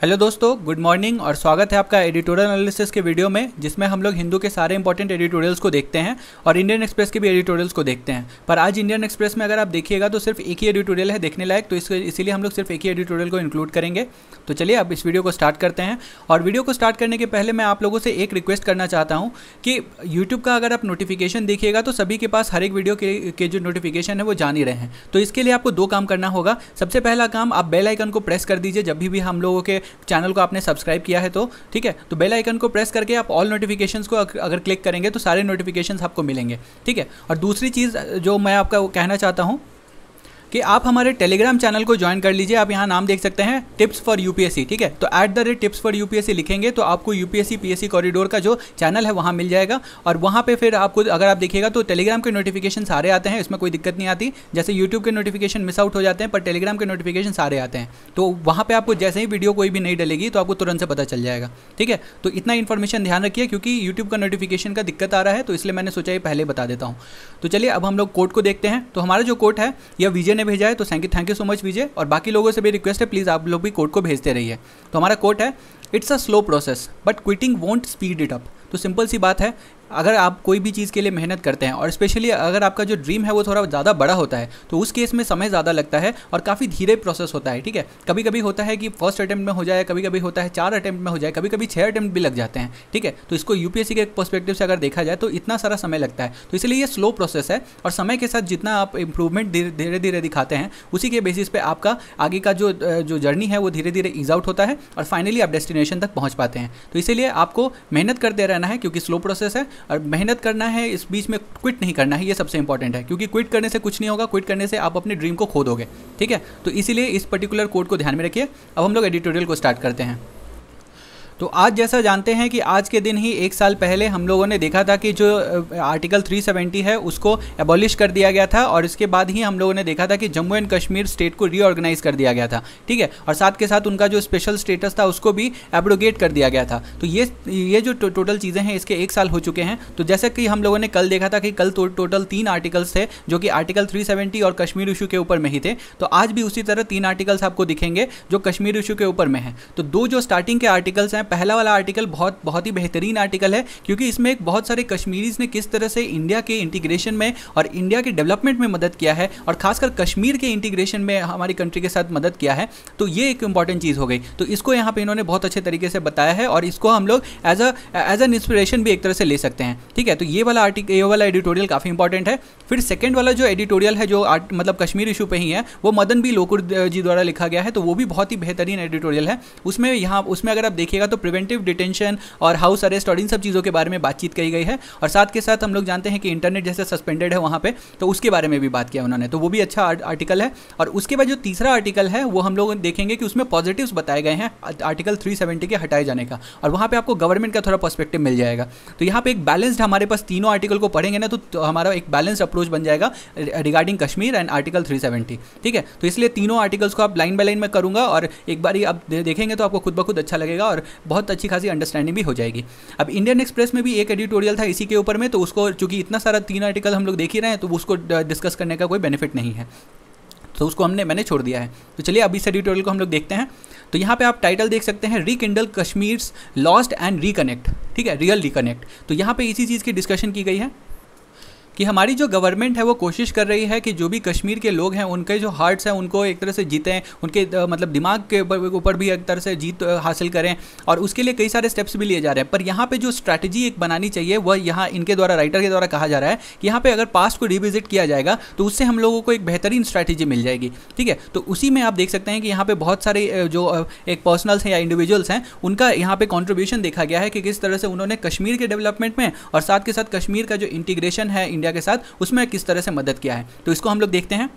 hello दोस्तों good morning और स्वागत है आपका एडिटोरियल एनालिसिस के वीडियो में जिसमें हम लोग हिंदू के सारे इंपॉर्टेंट एडिटोरियल्स को देखते हैं और इंडियन एक्सप्रेस के भी एडिटोरियल्स को देखते हैं पर आज इंडियन एक्सप्रेस में अगर आप देखिएगा तो सिर्फ एक ही एडिटोरियल है देखने लायक तो इसलिए हम लोग सिर्फ एक ही एडिटोरियल को इंक्लूड करेंगे तो चलिए अब इस वीडियो को स्टार्ट करते हैं और वीडियो को स्टार्ट करने के पहले मैं आप लोगों से एक रिक्वेस्ट करना चाहता हूँ कि यूट्यूब का अगर आप नोटिफिकेशन देखिएगा तो सभी के पास हर एक वीडियो के, के जो नोटिफिकेशन है वो जान ही रहे हैं तो इसके लिए आपको दो काम करना होगा सबसे पहला काम आप बेल आइकन को प्रेस कर दीजिए जब भी हम लोगों के चैनल को आपने सब्सक्राइब किया है तो ठीक है तो बेल आइकन को प्रेस करके आप ऑल नोटिफिकेशन को अगर क्लिक करेंगे तो सारे नोटिफिकेशन आपको मिलेंगे ठीक है और दूसरी चीज़ जो मैं आपका कहना चाहता हूँ कि आप हमारे टेलीग्राम चैनल को ज्वाइन कर लीजिए आप यहाँ नाम देख सकते हैं टिप्स फॉर यूपीएससी ठीक है तो at the rate tips for UPSC लिखेंगे तो आपको यूपीएससी पीएससी कॉरिडोर का जो चैनल है वहाँ मिल जाएगा और वहाँ पे फिर आपको अगर आप देखिएगा तो टेलीग्राम के नोटिफिकेशन सारे आते हैं इसमें कोई दिक्कत नहीं आती जैसे यूट्यूब के नोटिफिकेशन मिस आउट हो जाते हैं पर टेलीग्राम के नोटिफिकेशन सारे आते हैं तो वहाँ पर आपको जैसे ही वीडियो कोई भी नहीं डलेगी तो आपको तुरंत से पता चल जाएगा ठीक है तो इतना इन्फॉर्मेशन ध्यान रखिए क्योंकि यूट्यूब का नोटिफिकेशन का दिक्कत आ रहा है तो इसलिए मैंने सोचा ये पहले बता देता हूँ तो चलिए अब हम लोग कोर्ट को देखते हैं तो हमारा जो कोर्ट है यह विजय ने भेजा है तो thank you thank you so much Vijay और बाकी लोगों से भी रिक्वेस्ट है प्लीज़ आप लोग भी कोर्ट को भेजते रहिए तो हमारा कोर्ट है it's a slow process but quitting won't speed it up तो सिंपल सी बात है अगर आप कोई भी चीज़ के लिए मेहनत करते हैं और स्पेशली अगर आपका जो ड्रीम है वो थोड़ा ज़्यादा बड़ा होता है तो उस केस में समय ज़्यादा लगता है और काफ़ी धीरे प्रोसेस होता है ठीक है कभी कभी होता है कि फर्स्ट अटैम्प्ट में हो जाए कभी कभी होता है चार अटैम्प्ट में हो जाए कभी कभी छः अटैम्प्ट भी लग जाते हैं ठीक है तो इसको यू के पर्स्पेक्टिव से अगर देखा जाए तो इतना सारा समय लगता है तो इसलिए ये स्लो प्रोसेस है और समय के साथ जितना आप इंप्रूवमेंट धीरे धीरे दिखाते हैं उसी के बेसिस पर आपका आगे का जो जो जर्नी है वो धीरे धीरे ईज आउट होता है और फाइनली आप डेस्टिनेशन तक पहुँच पाते हैं तो इसीलिए आपको मेहनत करते रहना है क्योंकि स्लो प्रोसेस है और मेहनत करना है इस बीच में क्विट नहीं करना है ये सबसे इंपॉर्टेंट है क्योंकि क्विट करने से कुछ नहीं होगा क्विट करने से आप अपने ड्रीम को खो दोगे ठीक है तो इसीलिए इस पर्टिकुलर कोड को ध्यान में रखिए अब हम लोग एडिटोरियल को स्टार्ट करते हैं तो आज जैसा जानते हैं कि आज के दिन ही एक साल पहले हम लोगों ने देखा था कि जो आर्टिकल 370 है उसको एबॉलिश कर दिया गया था और इसके बाद ही हम लोगों ने देखा था कि जम्मू एंड कश्मीर स्टेट को रीऑर्गेनाइज कर दिया गया था ठीक है और साथ के साथ उनका जो स्पेशल स्टेटस था उसको भी एब्रोगेट कर दिया गया था तो ये ये जो टो, टोटल चीज़ें हैं इसके एक साल हो चुके हैं तो जैसे कि हम लोगों ने कल देखा था कि कल तो, टोटल तीन आर्टिकल्स थे जो कि आर्टिकल थ्री और कश्मीर इशू के ऊपर में ही थे तो आज भी उसी तरह तीन आर्टिकल्स आपको दिखेंगे जो कश्मीर इशू के ऊपर में हैं तो दो जो स्टार्टिंग के आर्टिकल्स हैं पहला वाला आर्टिकल बहुत बहुत ही बेहतरीन आर्टिकल है क्योंकि इसमें एक बहुत सारे कश्मीरीज ने किस तरह से इंडिया के इंटीग्रेशन में और इंडिया के डेवलपमेंट में मदद किया है और खासकर कश्मीर के इंटीग्रेशन में हमारी कंट्री के साथ मदद किया है तो ये एक इंपॉर्टेंट चीज़ हो गई तो इसको यहाँ पर इन्होंने बहुत अच्छे तरीके से बताया है और इसको हम लोग as a as an inspiration भी एक तरह से ले सकते हैं ठीक है तो ये वाला आर्टिकल ये वाला एडिटोरियल काफ़ी इंपॉर्टेंट है फिर सेकेंड वाला जो एडिटोरियल है जो मतलब कश्मीर इशू पर ही है वो मदन बी लोकुर जी द्वारा लिखा गया है तो वो भी बहुत ही बेहतरीन एडिटोरियल है उसमें यहाँ उसमें अगर आप देखिएगा तो तो प्रिवेंटिव डिटेंशन और हाउस अरेस्ट और इन सब चीज़ों के बारे में बातचीत कही गई है और साथ के साथ हम लोग जानते हैं कि इंटरनेट जैसे सस्पेंडेड है वहाँ पर तो उसके बारे में भी बात किया उन्होंने तो वो भी अच्छा आर्टिकल है और उसके बाद जो तीसरा आर्टिकल है वो हम लोग देखेंगे कि उसमें पॉजिटिव्स बताए गए हैं आर्टिकल थ्री के हटाए जाने का और वहाँ पर आपको गवर्नमेंट का थोड़ा पर्स्पेक्टिव मिल जाएगा तो यहाँ पर एक बैलेंस्ड हमारे पास तीनों आर्टिकल को पढ़ेंगे ना तो, तो हमारा एक बैलेंस अप्रोच बन जाएगा रिगार्डिंग कश्मीर एंड आर्टिकल 370 ठीक है तो इसलिए तीनों आर्टिकल्स को आप लाइन बाय लाइन में करूँगा और एक बार आप देखेंगे तो आपको खुद ब खुद अच्छा लगेगा और बहुत अच्छी खासी अंडरस्टैंडिंग भी हो जाएगी अब इंडियन एक्सप्रेस में भी एक एडिटोरियल था इसी के ऊपर में तो उसको चूंकि इतना सारा तीन आर्टिकल हम लोग देख ही रहे हैं तो उसको डिस्कस करने का कोई बेनिफिट नहीं है तो उसको हमने मैंने छोड़ दिया है तो चलिए अब इस एडिटोरियल को हम लोग देखते हैं तो यहाँ पे आप टाइटल देख सकते हैं rekindle Kashmir lost and reconnect ठीक है रियल रिकनेक्ट तो यहाँ पे इसी चीज़ की डिस्कशन की गई है कि हमारी जो गवर्नमेंट है वो कोशिश कर रही है कि जो भी कश्मीर के लोग हैं उनके जो हार्ट्स हैं उनको एक तरह से जीतें उनके मतलब दिमाग के ऊपर भी एक तरह से जीत हासिल करें और उसके लिए कई सारे स्टेप्स भी लिए जा रहे हैं पर यहाँ पर जो स्ट्रैटेजी एक बनानी चाहिए वह यहाँ इनके द्वारा राइटर के द्वारा कहा जा रहा है कि यहाँ पर अगर पास्ट को रिविजिट किया जाएगा तो उससे हम लोगों को एक बेहतरीन स्ट्रैटेजी मिल जाएगी ठीक है तो उसी में आप देख सकते हैं कि यहाँ पर बहुत सारे जो एक पर्सनल्स हैं या इंडिविजुअल्स हैं उनका यहाँ पे कॉन्ट्रीब्यूशन देखा गया है कि किस तरह से उन्होंने कश्मीर के डेवलपमेंट में और साथ के साथ कश्मीर का जो इंटीग्रेशन है इंडिया इंडिया के साथ उसमें किस तरह से मदद किया है तो इसको हम लोग देखते हैं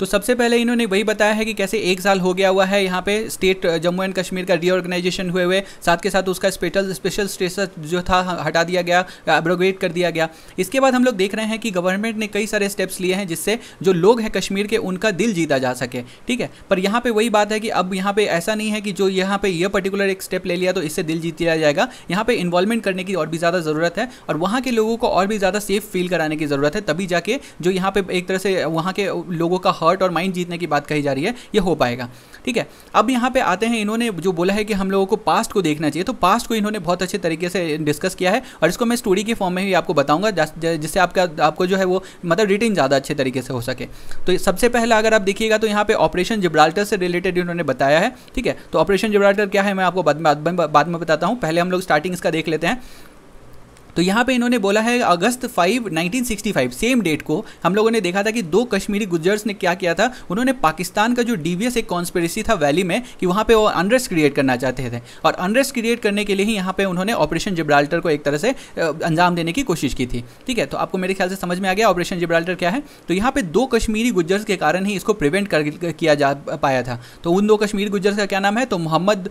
तो सबसे पहले इन्होंने वही बताया है कि कैसे एक साल हो गया हुआ है यहाँ पे स्टेट जम्मू एंड कश्मीर का रीऑर्गेनाइजेशन हुए हुए साथ के साथ उसका स्पेशल स्पेशल स्टेटस जो था हटा दिया गया एब्रोगेट कर दिया गया इसके बाद हम लोग देख रहे हैं कि गवर्नमेंट ने कई सारे स्टेप्स लिए हैं जिससे जो लोग हैं कश्मीर के उनका दिल जीता जा सके ठीक है पर यहाँ पर वही बात है कि अब यहाँ पर ऐसा नहीं है कि जो यहाँ पर यह पर्टिकुलर एक स्टेप ले लिया तो इससे दिल जीत लिया जाएगा यहाँ पर इन्वॉल्वमेंट करने की और भी ज़्यादा ज़रूरत है और वहाँ के लोगों को और भी ज़्यादा सेफ फील कराने की ज़रूरत है तभी जाके जो यहाँ पर एक तरह से वहाँ के लोगों का हार्ट और माइंड जीतने की बात कही जा रही है ये हो पाएगा ठीक है अब यहाँ पे आते हैं इन्होंने जो बोला है कि हम लोगों को पास्ट को देखना चाहिए तो पास्ट को इन्होंने बहुत अच्छे तरीके से डिस्कस किया है और इसको मैं स्टोरी के फॉर्म में ही आपको बताऊंगा जिससे आपका आपको जो है वो मतलब रिटेन ज़्यादा अच्छे तरीके से हो सके तो सबसे पहले अगर आप देखिएगा तो यहाँ पे ऑपरेशन जिब्राल्टर से रिलेटेड इन्होंने बताया है ठीक है तो ऑपरेशन जिब्राल्टर क्या है मैं आपको बाद में बाद में बताता हूँ पहले हम लोग स्टार्टिंग इसका देख लेते हैं तो यहाँ पे इन्होंने बोला है August five nineteen same date को हम लोगों ने देखा था कि दो कश्मीरी गुजर्स ने क्या किया था उन्होंने पाकिस्तान का जो डीवीएस एक कॉन्स्पेरेसी था वैली में कि वहाँ पे वो अनरेस्ट क्रिएट करना चाहते थे और अनरेस्ट क्रिएट करने के लिए ही यहाँ पे उन्होंने ऑपरेशन जिब्राल्टर को एक तरह से अंजाम देने की कोशिश की थी ठीक है तो आपको मेरे ख्याल से समझ में आ गया ऑपरेशन जिब्राल्टर क्या है तो यहाँ पे दो कश्मीरी गुजर्स के कारण ही इसको प्रिवेंट कर किया जा पाया था तो उन दो कश्मीरी गुजर्स का क्या नाम है तो मोहम्मद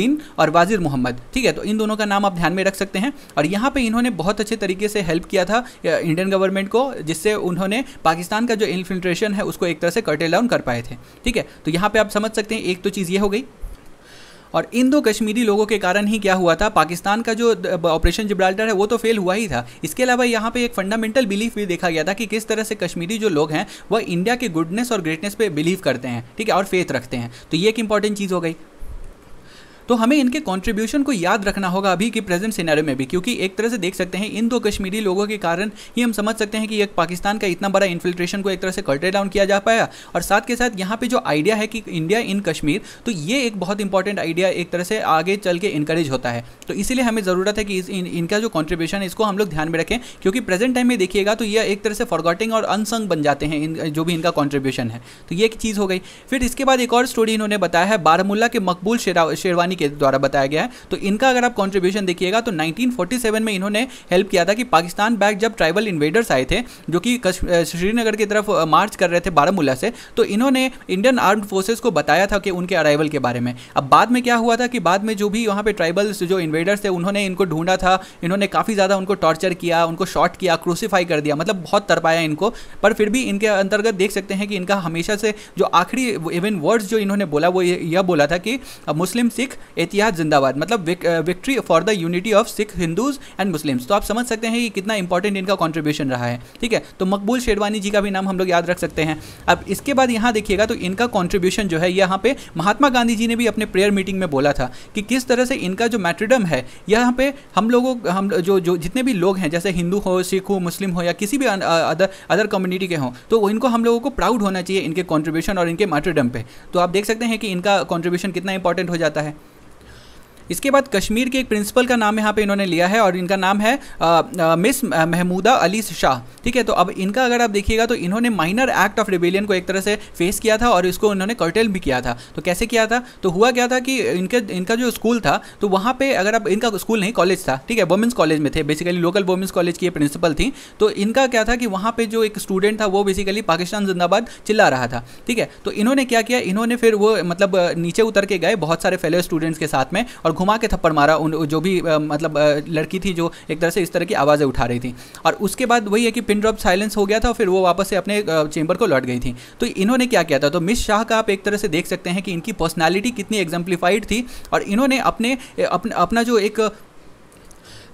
दिन और वाजिर मोहम्मद ठीक है तो इन दोनों का नाम आप ध्यान में रख सकते हैं और यहाँ पर इन्होंने उन्होंने बहुत अच्छे तरीके से हेल्प किया था इंडियन गवर्नमेंट को जिससे उन्होंने पाकिस्तान का जो इन्फिल्ट्रेशन है उसको एक तरह से कर्टेल डाउन कर पाए थे ठीक है तो यहाँ पर आप समझ सकते हैं एक तो चीज़ ये हो गई और इंदो कश्मीरी लोगों के कारण ही क्या हुआ था पाकिस्तान का जो ऑपरेशन जिब्राल्टर है वो तो फेल हुआ ही था इसके अलावा यहाँ पे एक फंडामेंटल बिलीफ भी देखा गया था कि किस तरह से कश्मीरी जो लोग हैं वह इंडिया के गुडनेस और ग्रेटनेस पे बिलीव करते हैं ठीक है और फेथ रखते हैं तो ये एक इंपॉर्टेंट चीज़ हो गई तो हमें इनके कॉन्ट्रीब्यूशन को याद रखना होगा अभी की प्रेजेंट सिनेरियो में भी क्योंकि एक तरह से देख सकते हैं इन दो कश्मीरी लोगों के कारण ही हम समझ सकते हैं कि एक पाकिस्तान का इतना बड़ा इन्फिल्ट्रेशन को एक तरह से कल्टे डाउन किया जा पाया और साथ के साथ यहाँ पे जो आइडिया है कि इंडिया इन कश्मीर तो ये एक बहुत इंपॉर्टेंट आइडिया एक तरह से आगे चल के इंकरेज होता है तो इसीलिए हमें ज़रूरत है कि इस, इन, इनका जो कॉन्ट्रीब्यूशन है इसको हम लोग ध्यान में रखें क्योंकि प्रेजेंट टाइम में देखिएगा तो यह एक तरह से फॉरगॉटिंग और अनसंग बन जाते हैं इन जो भी इनका कॉन्ट्रीब्यूशन है तो ये एक चीज़ हो गई फिर इसके बाद एक और स्टोरी इन्होंने बताया है बारामूला के मकबूल शेरवानी कंपनी के द्वारा बताया गया है तो इनका अगर आप कॉन्ट्रीब्यूशन देखिएगा तो नाइनटीन में इन्होंने हेल्प किया था कि पाकिस्तान बैक जब ट्राइबल इन्वेडर्स आए थे जो कि श्रीनगर की तरफ मार्च कर रहे थे बारामूला से तो इन्होंने इंडियन आर्म्ड फोर्सेज को बताया था कि उनके अराइवल के बारे में अब बाद में क्या हुआ था कि बाद में जो भी वहाँ पे ट्राइबल्स जो इन्वेडर्स थे उन्होंने इनको ढूंढा था इन्होंने काफ़ी ज़्यादा उनको टॉर्चर किया उनको शॉट किया क्रूसीफाई कर दिया मतलब बहुत तरपाया इनको पर फिर भी इनके अंतर्गत देख सकते हैं कि इनका हमेशा से जो आखिरी इवन वर्ड्स जो इन्होंने बोला वो यह बोला था कि मुस्लिम सिख एतिहाद जिंदाबाद मतलब victory for the unity of Sikh Hindus and Muslims तो आप समझ सकते हैं कि कितना इंपॉर्टेंट इनका कॉन्ट्रीब्यूशन रहा है ठीक है तो मकबूल शेरवानी जी का भी नाम हम लोग याद रख सकते हैं अब इसके बाद यहाँ देखिएगा तो इनका कॉन्ट्रीब्यूशन जो है यहाँ पे महात्मा गांधी जी ने भी अपने प्रेयर मीटिंग में बोला था कि किस तरह से इनका जो मैट्रिडम है यहाँ पे हम लोगों हम जो जो जितने भी लोग हैं जैसे हिंदू हो सिख हो मुस्लिम हो या किसी भी अदर अदर कम्युनिटी के हों तो इनको हम लोगों को प्राउड होना चाहिए इनके कॉन्ट्रीब्यूशन और इनके मैट्रिडम पे तो आप देख सकते हैं कि इनका कॉन्ट्रीब्यूशन कितना इंपॉर्टेंट हो जाता है इसके बाद कश्मीर के एक प्रिंसिपल का नाम यहाँ पे इन्होंने लिया है और इनका नाम है आ, आ, मिस महमूदा अली शाह ठीक है तो अब इनका अगर आप देखिएगा तो इन्होंने माइनर एक्ट ऑफ रिबेलियन को एक तरह से फेस किया था और इसको इन्होंने कर्टेल भी किया था तो कैसे किया था तो हुआ क्या था कि इनके इनका जो स्कूल था तो वहाँ पर अगर आप इनका स्कूल नहीं कॉलेज था ठीक है वुमेंस कॉलेज में थे बेसिकली लोकल वुमेंस कॉलेज की प्रिंसिपल थी तो इनका क्या था कि वहाँ पर जो एक स्टूडेंट था वो बेसिकली पाकिस्तान जिंदाबाद चिल्ला रहा था ठीक है तो इन्होंने क्या किया इन्होंने फिर वो मतलब नीचे उतर के गए बहुत सारे फेलो स्टूडेंट्स के साथ में और घुमा के थप्पड़ मारा उन जो भी मतलब लड़की थी जो एक तरह से इस तरह की आवाज़ें उठा रही थी और उसके बाद वही है कि पिन ड्रॉप साइलेंस हो गया था और फिर वो वापस से अपने चेंबर को लौट गई थी तो इन्होंने क्या किया था तो मिस शाह का आप एक तरह से देख सकते हैं कि इनकी पर्सनैलिटी कितनी एग्जाम्प्लीफाइड थी और इन्होंने अपने अपना जो एक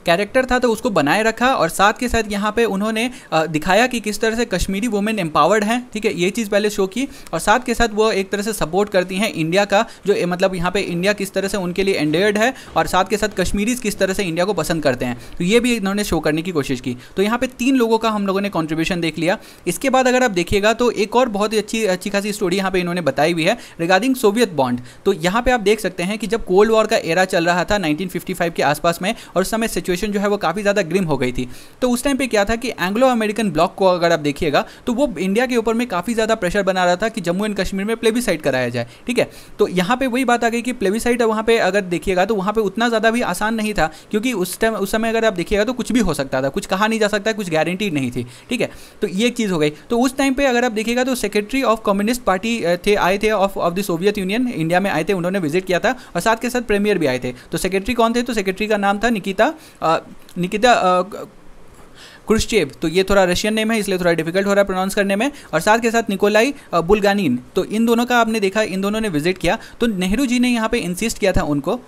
कैरेक्टर था तो उसको बनाए रखा और साथ के साथ यहाँ पे उन्होंने दिखाया कि किस तरह से कश्मीरी वुमेन एम्पावर्ड हैं ठीक है ये चीज़ पहले शो की और साथ के साथ वो एक तरह से सपोर्ट करती हैं इंडिया का जो मतलब यहाँ पे इंडिया किस तरह से उनके लिए एंडेयर्ड है और साथ के साथ कश्मीरीज किस तरह से इंडिया को पसंद करते हैं तो ये भी इन्होंने शो करने की कोशिश की तो यहाँ पर तीन लोगों का हम लोगों ने कॉन्ट्रीब्यूशन देख लिया इसके बाद अगर आप देखिएगा तो एक और बहुत ही अच्छी अच्छी खासी स्टोरी यहाँ पर इन्होंने बताई हुई है रिगार्डिंग सोवियत बॉन्ड तो यहाँ पर आप देख सकते हैं कि जब कोल्ड वॉर का एरा चल रहा था नाइनटीन के आसपास में और उस समय सिचुएशन सिचुएशन जो है वो काफ़ी ज़्यादा ग्रिम हो गई थी तो उस टाइम पर क्या था कि एंग्लो अमेरिकन ब्लॉक को अगर आप देखिएगा तो वो इंडिया के ऊपर में काफ़ी ज़्यादा प्रेशर बना रहा था कि जम्मू एंड कश्मीर में प्लेबिसाइड कराया जाए ठीक है तो यहाँ पर वही बात आ गई कि प्लेबिसाइड वहाँ पर अगर देखिएगा तो वहाँ पर उतना ज़्यादा भी आसान नहीं था क्योंकि उस टाइम उस समय अगर आप देखिएगा तो कुछ भी हो सकता था कुछ कहा नहीं जा सकता कुछ गारंटी नहीं थी ठीक है तो ये एक चीज़ हो गई तो उस टाइम पर अगर आप देखिएगा तो सेक्रेटरी ऑफ कम्युनिस्ट पार्टी थे आए थे of of the Soviet Union India में आए थे उन्होंने विजिट किया था और साथ के साथ प्रीमियर भी आए थे तो सेक्रेटरी कौन थे तो सेक्रेटरी का नाम था निकिता निकिता क्रुश्चेव तो ये थोड़ा रशियन नेम है इसलिए थोड़ा डिफिकल्ट हो रहा है प्रोनाउंस करने में और साथ के साथ निकोलाई बुलगानिन तो इन दोनों का आपने देखा इन दोनों ने विजिट किया तो नेहरू जी ने यहाँ पे इंसिस्ट किया था उनको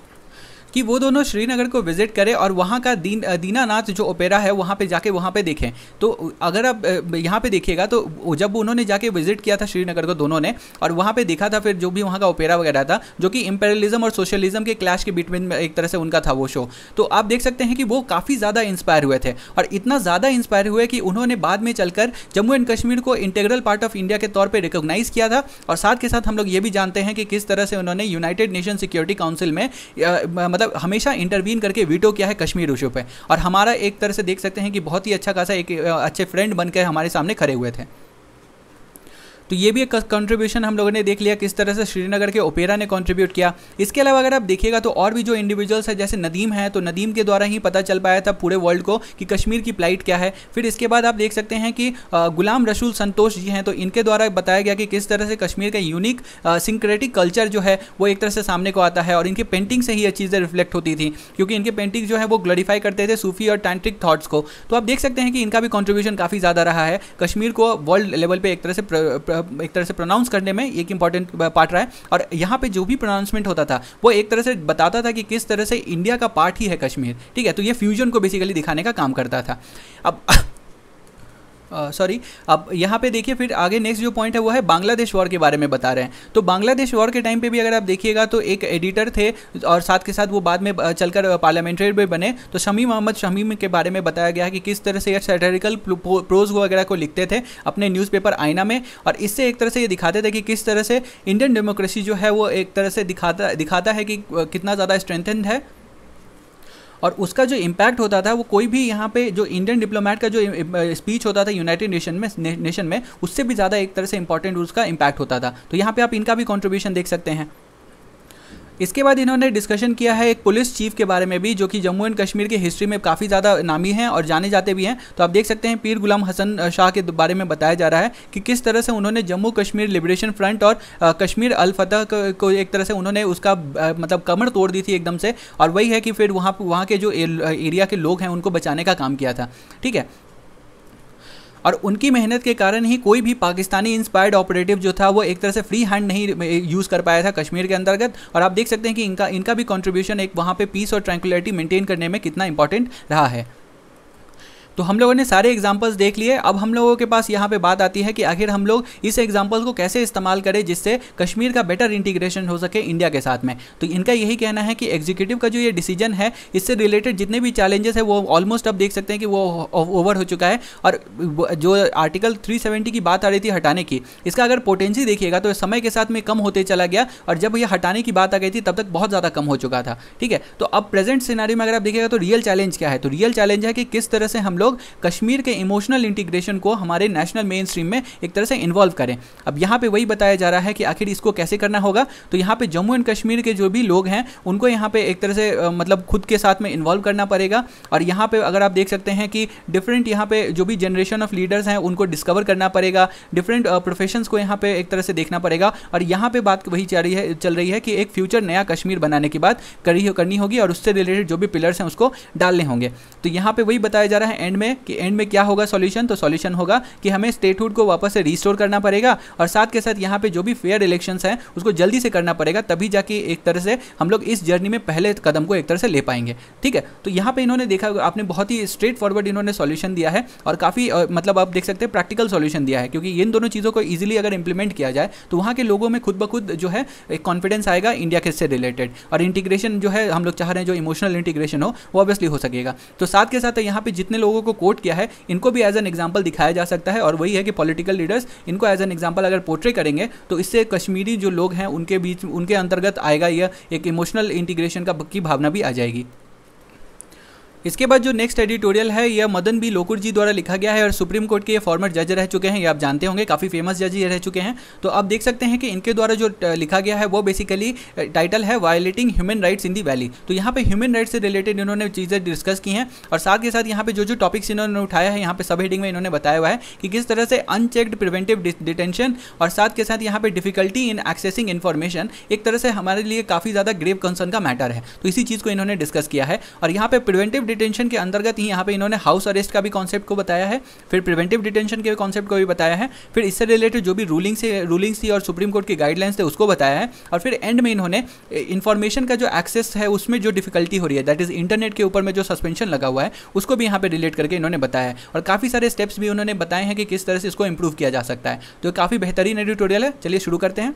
कि वो दोनों श्रीनगर को विजिट करें और वहाँ का दीन दीनानाथ जो ओपेरा है वहाँ पे जाके वहाँ पे देखें तो अगर आप यहाँ पे देखिएगा तो जब उन्होंने जाके विजिट किया था श्रीनगर को दोनों ने और वहाँ पे देखा था फिर जो भी वहाँ का ओपेरा वगैरह था जो कि इम्पेरियलिज्म और सोशलिज्म के क्लैश के बीच में एक तरह से उनका था वो शो तो आप देख सकते हैं कि वो काफ़ी ज़्यादा इंस्पायर हुए थे और इतना ज़्यादा इंस्पायर हुए कि उन्होंने बाद में चलकर जम्मू एंड कश्मीर को इंटेग्रल पार्ट ऑफ इंडिया के तौर पर रिकोगनाइज़ किया था और साथ के साथ हम लोग ये भी जानते हैं कि किस तरह से उन्होंने यूनाइटेड नेशन सिक्योरिटी काउंसिल में मतलब मतलब हमेशा इंटरवीन करके वीटो किया है कश्मीर इशू पर और हमारा एक तरह से देख सकते हैं कि बहुत ही अच्छा खासा एक अच्छे फ्रेंड बनकर हमारे सामने खड़े हुए थे तो ये भी एक कंट्रीब्यूशन हम लोगों ने देख लिया किस तरह से श्रीनगर के ओपेरा ने कॉन्ट्रीब्यूट किया इसके अलावा अगर आप देखिएगा तो और भी जो इंडिविजुअल्स है जैसे नदीम है तो नदीम के द्वारा ही पता चल पाया था पूरे वर्ल्ड को कि कश्मीर की प्लाइट क्या है फिर इसके बाद आप देख सकते हैं कि गुलाम रसूल संतोष जी हैं तो इनके द्वारा बताया गया कि किस तरह से कश्मीर का यूनिक सिंक्रेटिक कल्चर जो है वो एक तरह से सामने को आता है और इनके पेंटिंग से ही ये चीज़ें रिफ्लेक्ट होती थी क्योंकि इनके पेंटिंग जो है वो ग्लोरीफाई करते थे सूफी और टैंट्रिक थाट्स को तो आप देख सकते हैं कि इनका भी कॉन्ट्रीब्यूशन काफ़ी ज़्यादा रहा है कश्मीर को वर्ल्ड लेवल पर एक तरह से एक तरह से प्रोनाउंस करने में एक इंपॉर्टेंट पार्ट रहा है और यहाँ पे जो भी प्रोनाउंसमेंट होता था वो एक तरह से बताता था कि किस तरह से इंडिया का पार्ट ही है कश्मीर ठीक है तो ये फ्यूजन को बेसिकली दिखाने का काम करता था अब सॉरी अब यहाँ पे देखिए फिर आगे नेक्स्ट जो पॉइंट है वो है बांग्लादेश वॉर के बारे में बता रहे हैं तो बांग्लादेश वॉर के टाइम पे भी अगर आप देखिएगा तो एक एडिटर थे और साथ के साथ वो बाद में चलकर पार्लियामेंट्री भी बने तो शमीम मोहम्मद शमीम के बारे में बताया गया है कि किस तरह से यह सेटेरिकल प्रोज वगैरह को लिखते थे अपने न्यूज़पेपर आईना में और इससे एक तरह से ये दिखाते थे कि किस तरह से इंडियन डेमोक्रेसी जो है वो एक तरह से दिखाता दिखाता है कि कितना ज़्यादा स्ट्रेंथेंड है और उसका जो इम्पैक्ट होता था वो कोई भी यहाँ पे जो इंडियन डिप्लोमेट का जो स्पीच होता था यूनाइटेड नेशन में नेशन में उससे भी ज़्यादा एक तरह से इंपॉर्टेंट उसका इम्पैक्ट होता था तो यहाँ पे आप इनका भी कॉन्ट्रीब्यूशन देख सकते हैं इसके बाद इन्होंने डिस्कशन किया है एक पुलिस चीफ के बारे में भी जो कि जम्मू एंड कश्मीर के हिस्ट्री में काफ़ी ज़्यादा नामी हैं और जाने जाते भी हैं तो आप देख सकते हैं पीर गुलाम हसन शाह के बारे में बताया जा रहा है कि किस तरह से उन्होंने जम्मू कश्मीर लिबरेशन फ्रंट और कश्मीर अलफतह को एक तरह से उन्होंने उसका मतलब कमर तोड़ दी थी एकदम से और वही है कि फिर वहाँ वहाँ के जो एरिया के लोग हैं उनको बचाने का काम किया था ठीक है और उनकी मेहनत के कारण ही कोई भी पाकिस्तानी इंस्पायर्ड ऑपरेटिव जो था वो एक तरह से फ्री हैंड नहीं यूज़ कर पाया था कश्मीर के अंतर्गत और आप देख सकते हैं कि इनका इनका भी कॉन्ट्रीब्यूशन एक वहाँ पर पीस और ट्रैंकुलरिटी मेंटेन करने में कितना इंपॉर्टेंट रहा है तो हम लोगों ने सारे एग्जाम्पल्स देख लिए अब हम लोगों के पास यहाँ पे बात आती है कि आखिर हम लोग इस एग्जाम्पल को कैसे इस्तेमाल करें जिससे कश्मीर का बेटर इंटीग्रेशन हो सके इंडिया के साथ में तो इनका यही कहना है कि एग्जीक्यूटिव का जो ये डिसीजन है इससे रिलेटेड जितने भी चैलेंजेस है वो ऑलमोस्ट अब देख सकते हैं कि वो ओवर हो चुका है और जो आर्टिकल थ्री की बात आ रही थी हटाने की इसका अगर पोटेंसी देखिएगा तो समय के साथ में कम होते चला गया और जब ये हटाने की बात आ गई थी तब तक बहुत ज़्यादा कम हो चुका था ठीक है तो अब प्रेजेंट सिनारी में अगर आप देखिएगा तो रियल चैलेंज क्या है तो रियल चैलेंज है कि किस तरह से हम लोग लोग कश्मीर के इमोशनल इंटीग्रेशन को हमारे नेशनल मेन स्ट्रीम में एक तरह से इन्वॉल्व करें अब यहाँ पे वही बताया जा रहा है कि आखिर इसको कैसे करना होगा तो यहाँ पे जम्मू एंड कश्मीर के जो भी लोग हैं उनको यहाँ पे एक तरह से मतलब खुद के साथ में इन्वॉल्व करना पड़ेगा और यहाँ पे अगर आप देख सकते हैं कि डिफरेंट यहाँ पे जो भी जनरेशन ऑफ लीडर्स हैं उनको डिस्कवर करना पड़ेगा डिफरेंट प्रोफेशंस को यहाँ पे एक तरह से देखना पड़ेगा और यहाँ पे बात वही चल रही है चल रही है कि एक फ्यूचर नया कश्मीर बनाने की बात करी करनी होगी और उससे रिलेटेड जो भी पिलर्स हैं उसको डालने होंगे तो यहाँ पे वही बताया जा रहा है एंड में कि एंड में क्या होगा सॉल्यूशन तो सॉल्यूशन होगा कि हमें स्टेटहुड को वापस से रिस्टोर करना पड़ेगा और साथ के साथ यहाँ पे जो भी फेयर इलेक्शन हैं उसको जल्दी से करना पड़ेगा तभी जाके एक तरह से हम लोग इस जर्नी में पहले कदम को एक तरह से ले पाएंगे ठीक है तो यहाँ पर इन्होंने देखा आपने बहुत ही स्ट्रेट फॉरवर्ड इन्होंने सोल्यूशन दिया है और काफ़ी मतलब आप देख सकते हैं प्रैक्टिकल सोल्यूशन दिया है क्योंकि इन दोनों चीज़ों को ईजिली अगर इंप्लीमेंट किया जाए तो वहाँ के लोगों में खुद ब खुद जो है एक कॉन्फिडेंस आएगा इंडिया के से रिलेटेड और इंटीग्रेशन जो है हम लोग चाह रहे हैं जो इमोशनल इंटीग्रेशन हो वो ऑब्वियसली हो सकेगा तो साथ के साथ यहाँ पे जितने लोगों को कोट किया है इनको भी एज एन एग्जाम्पल दिखाया जा सकता है और वही है कि पॉलिटिकल लीडर्स इनको एज एन एग्जाम्पल अगर पोर्ट्रे करेंगे तो इससे कश्मीरी जो लोग हैं उनके बीच उनके अंतर्गत आएगा यह एक इमोशनल इंटीग्रेशन का की भावना भी आ जाएगी इसके बाद जो नेक्स्ट एडिटोरियल है यह मदन बी लोकुर जी द्वारा लिखा गया है और सुप्रीम कोर्ट के ये फॉर्मर जज रह चुके हैं ये आप जानते होंगे काफ़ी फेमस जज ये रह चुके हैं तो आप देख सकते हैं कि इनके द्वारा जो लिखा गया है वो बेसिकली टाइटल है violating human rights in the valley तो यहाँ पे ह्यूमन राइट्स से रिलेटेड इन्होंने चीज़ें डिस्कस की हैं और साथ के साथ यहाँ पे जो जो टॉपिक्स इन्होंने उठाया है यहाँ पे सब हेडिंग में इन्होंने बताया हुआ है कि किस तरह से अनचेक्ड प्रिवेंटिव डिटेंशन और साथ के साथ यहाँ पे डिफिकल्टी इन एक्सेसिंग इन्फॉर्मेशन एक तरह से हमारे लिए काफ़ी ज़्यादा ग्रेव कंसर्न का मैटर है तो इसी चीज़ को इन्होंने डिस्कस किया है और यहाँ पे प्रिवेंटिव डिटेंशन के अंतर्गत ही यहाँ पे इन्होंने हाउस अरेस्ट का भी कॉन्सेप्ट को बताया है फिर प्रिवेंटिव डिटेंशन के कॉन्सेप्ट को भी बताया है फिर इससे रिलेटेड जो भी रूलिंग से रूलिंग्स थी और सुप्रीम कोर्ट की गाइडलाइंस थे उसको बताया है और फिर एंड में इन्होंने इन्फॉर्मेशन का जो एक्सेस है उसमें जो डिफिकल्टी हो रही है दैट इज इंटरनेट के ऊपर में जो सस्पेंशन लगा हुआ है उसको भी यहाँ पर रिलेट करके इन्होंने बताया है और काफ़ी सारे स्टेप्स भी उन्होंने बताए हैं कि किस तरह से इसको इंप्रूव किया जा सकता है तो काफ़ी बेहतरीन एडिटोरियल है चलिए शुरू करते हैं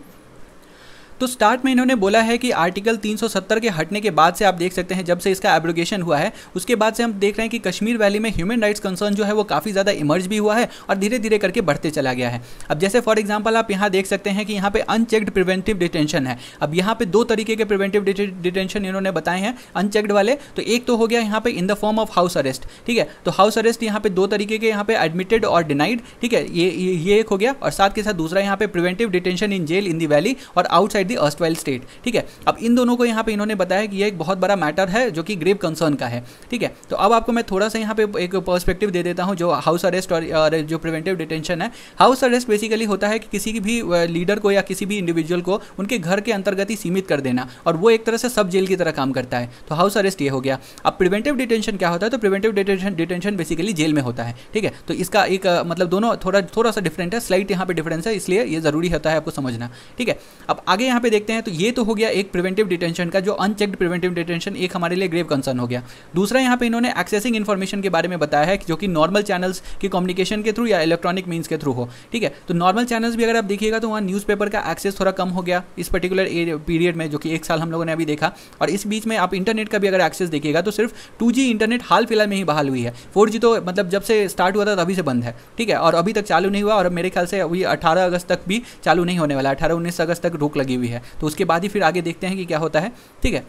तो स्टार्ट में इन्होंने बोला है कि आर्टिकल 370 के हटने के बाद से आप देख सकते हैं जब से इसका एब्रोगेशन हुआ है उसके बाद से हम देख रहे हैं कि कश्मीर वैली में ह्यूमन राइट्स कंसर्न जो है वो काफ़ी ज़्यादा इमर्ज भी हुआ है और धीरे धीरे करके बढ़ते चला गया है अब जैसे फॉर एग्जाम्पल आप यहाँ देख सकते हैं कि यहाँ पे अनचेक्ड प्रिवेंटिव डिटेंशन है अब यहाँ पे दो तरीके के प्रिवेंटिव डिटेंशन इन्होंने बताए हैं अनचेक्ड वाले तो एक तो हो गया यहाँ पे in the form of house arrest ठीक है तो हाउस अरेस्ट यहाँ पे दो तरीके के यहाँ पे एडमिटेड और डिनाइड ठीक है ये ये एक हो गया और साथ के साथ दूसरा यहाँ पे preventive detention in jail in the valley और आउटसाइड द ऑस्टवेल स्टेट ठीक है अब इन दोनों को यहाँ पे इन्होंने बताया कि ये एक बहुत बड़ा मैटर है जो कि ग्रेव कंसर्न का है ठीक है तो अब आपको मैं थोड़ा सा यहाँ पे एक पर्सपेक्टिव दे देता हूँ जो हाउस अरेस्ट और जो प्रिवेंटिव डिटेंशन है हाउस अरेस्ट बेसिकली होता है कि किसी भी लीडर को या किसी भी इंडिविजुअल को उनके घर के अंतर्गत ही सीमित कर देना और वो एक तरह से सब जेल की तरह काम करता है तो हाउस अरेस्ट ये हो गया अब प्रिवेंटिव डिटेंशन क्या होता है तो preventive detention detention basically jail में होता है ठीक है तो इसका एक मतलब दोनों थोड़ा थोड़ा सा डिफरेंट है स्लाइट यहाँ पे डिफरेंस है इसलिए ये जरूरी होता है आपको समझना ठीक है अब आगे यहाँ यहाँ पे देखते हैं तो ये तो हो गया एक प्रिवेंटिव डिटेंशन का जो अनचेक्ड प्रिवेंटिव डिटेंशन एक हमारे लिए ग्रेव कंसर्न हो गया दूसरा यहाँ पे इन्होंने एक्सेसिंग इन्फॉर्मेशन के बारे में बताया है जो कि नॉर्मल चैनल्स के कम्युनिकेशन के थ्रू या इलेक्ट्रॉनिक मीन्स के थ्रू हो ठीक है तो नॉर्मल चैनल्स भी अगर आप देखिएगा तो वहाँ न्यूज़पेपर का एक्सेस थोड़ा कम हो गया इस पर्टिकुलर पीरियड में जो कि एक साल हम लोगों ने अभी देखा और इस बीच में आप इंटरनेट का भी अगर एक्सेस देखिएगा तो सिर्फ टू इंटरनेट हाल फिलहाल में ही बहाल हुई है फोर तो मतलब जब से स्टार्ट हुआ था तभी से बंद है ठीक है और अभी तक चालू नहीं हुआ और मेरे ख्याल से अभी अठारह अगस्त तक भी चालू नहीं होने वाला अठारह उन्नीस अगस्त तक रोक लगी हुई हुई है तो उसके बाद ही फिर आगे देखते हैं कि क्या होता है ठीक है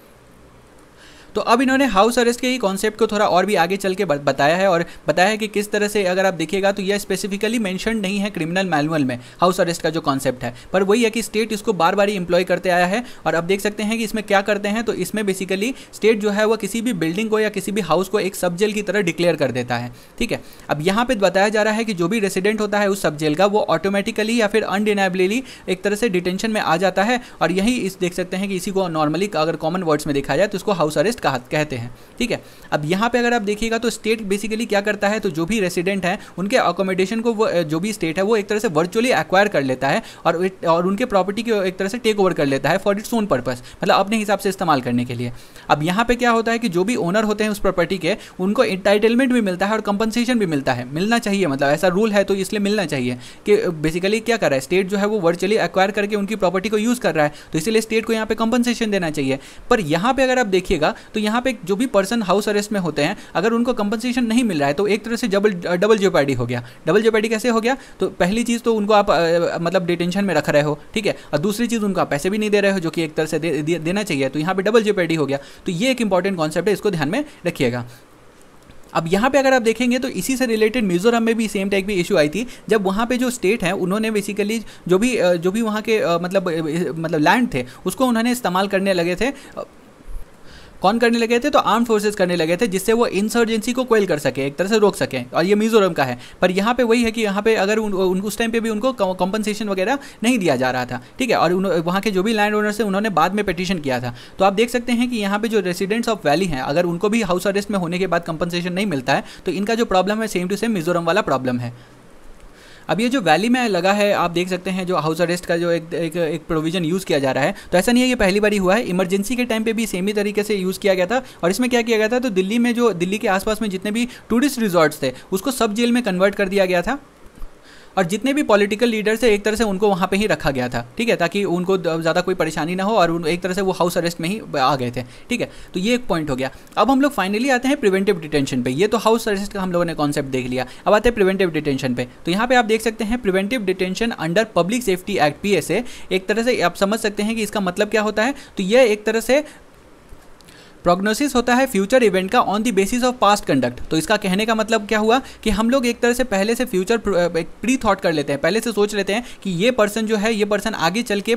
तो अब इन्होंने हाउस अरेस्ट के ही कॉन्सेप्ट को थोड़ा और भी आगे चल के बताया है और बताया है कि किस तरह से अगर आप देखिएगा तो यह स्पेसिफिकली मैंशन नहीं है क्रिमिनल मैनुअल में हाउस अरेस्ट का जो कॉन्सेप्ट है पर वही है कि स्टेट इसको बार बार ही इंप्लॉय करते आया है और अब देख सकते हैं कि इसमें क्या करते हैं तो इसमें बेसिकली स्टेट जो है वह किसी भी बिल्डिंग को या किसी भी हाउस को एक सब जेल की तरह डिक्लेयर कर देता है ठीक है अब यहाँ पर बताया जा रहा है कि जो भी रेसिडेंट होता है उस सब जेल का वो ऑटोमेटिकली या फिर अनडिनाइबली एक तरह से डिटेंशन में आ जाता है और यही इस देख सकते हैं कि इसी को नॉर्मली अगर कॉमन वर्ड्स में देखा जाए तो इसको हाउस अरेस्ट स्टेट कहा कहते हैं ठीक है अब यहाँ पे अगर आप देखिएगा तो स्टेट बेसिकली क्या करता है तो जो भी रेसिडेंट हैं उनके अकोमोडेशन को वो जो भी स्टेट है वो एक तरह से वर्चुअली एक्वायर कर लेता है और और उनके प्रॉपर्टी को एक तरह से टेक ओवर कर लेता है फॉर इट्स ओन पर्पज़ मतलब अपने हिसाब से इस्तेमाल करने के लिए अब यहाँ पर क्या होता है कि जो भी ओनर होते हैं उस प्रॉपर्टी के उनको इंटाइटलमेंट भी मिलता है और कंपनसेशन भी मिलता है मिलना चाहिए मतलब ऐसा रूल है तो इसलिए मिलना चाहिए कि बेसिकली क्या कर रहा है स्टेट जो है वो वर्चुअली एक्वायर करके उनकी प्रॉपर्टी को यूज़ कर रहा है तो इसलिए स्टेट को यहाँ पे कंपनसेशन देना चाहिए पर यहाँ पे अगर आप देखिएगा तो यहाँ पे जो भी पर्सन हाउस अरेस्ट में होते हैं अगर उनको कंपनसेशन नहीं मिल रहा है तो एक तरह से डबल डबल जोपैडी हो गया डबल जेपैडी कैसे हो गया तो पहली चीज़ तो उनको आप uh, uh, मतलब डिटेंशन में रख रहे हो ठीक है और दूसरी चीज़ उनको आप पैसे भी नहीं दे रहे हो जो कि एक तरह से देना चाहिए तो यहाँ पर डबल जोपैडी हो गया तो ये एक इंपॉर्टेंट कॉन्सेप्ट है इसको ध्यान में रखिएगा अब यहाँ पे अगर आप देखेंगे तो इसी से रिलेटेड मिजोरम में भी सेम टाइप की इशू आई थी जब वहाँ पे जो स्टेट है उन्होंने बेसिकली जो भी uh, जो भी वहाँ के मतलब मतलब लैंड थे उसको उन्होंने इस्तेमाल करने लगे थे कौन करने लगे थे तो आर्म फोर्सेज करने लगे थे जिससे वो इंसर्जेंसी को कोयल कर सके एक तरह से रोक सके और ये मिजोरम का है पर यहाँ पे वही है कि यहाँ पे अगर उन, उन उस टाइम पे भी उनको कॉम्पनसेशन वगैरह नहीं दिया जा रहा था ठीक है और वहाँ के जो भी लैंड ओनर्स हैं उन्होंने बाद में पटिशन किया था तो आप देख सकते हैं कि यहाँ पे जो रेसिडेंट्स ऑफ वैली हैं अगर उनको भी हाउस अरेस्ट में होने के बाद कंपनसेशन नहीं मिलता है तो इनका जो प्रॉब्लम है सेम टू सेम मिजोरम वाला प्रॉब्लम है अब ये जो वैली में लगा है आप देख सकते हैं जो हाउस अरेस्ट का जो एक एक, एक प्रोविजन यूज़ किया जा रहा है तो ऐसा नहीं है ये पहली बार हुआ है इमरजेंसी के टाइम पर भी सेम ही तरीके से यूज़ किया गया था और इसमें क्या किया गया था तो दिल्ली में जो दिल्ली के आसपास में जितने भी टूरिस्ट रिजॉर्ट्स थे उसको सब जेल में कन्वर्ट कर दिया गया था और जितने भी पॉलिटिकल लीडर्स थे एक तरह से उनको वहाँ पे ही रखा गया था ठीक है ताकि उनको ज़्यादा कोई परेशानी ना हो और एक तरह से वो हाउस अरेस्ट में ही आ गए थे ठीक है तो ये एक पॉइंट हो गया अब हम लोग फाइनली आते हैं प्रिवेंटिव डिटेंशन पे ये तो हाउस अरेस्ट का हम लोगों ने कॉन्सेप्ट देख लिया अब आते हैं प्रिवेंटिव डिटेंशन पे तो यहाँ पे आप देख सकते हैं preventive detention under public safety act P एक तरह से आप समझ सकते हैं कि इसका मतलब क्या होता है तो यह एक तरह से प्रोग्नोसिस होता है फ्यूचर इवेंट का on the basis of past conduct तो इसका कहने का मतलब क्या हुआ कि हम लोग एक तरह से पहले से फ्यूचर प्री थॉट कर लेते हैं पहले से सोच लेते हैं कि ये पर्सन जो है ये पर्सन आगे चल के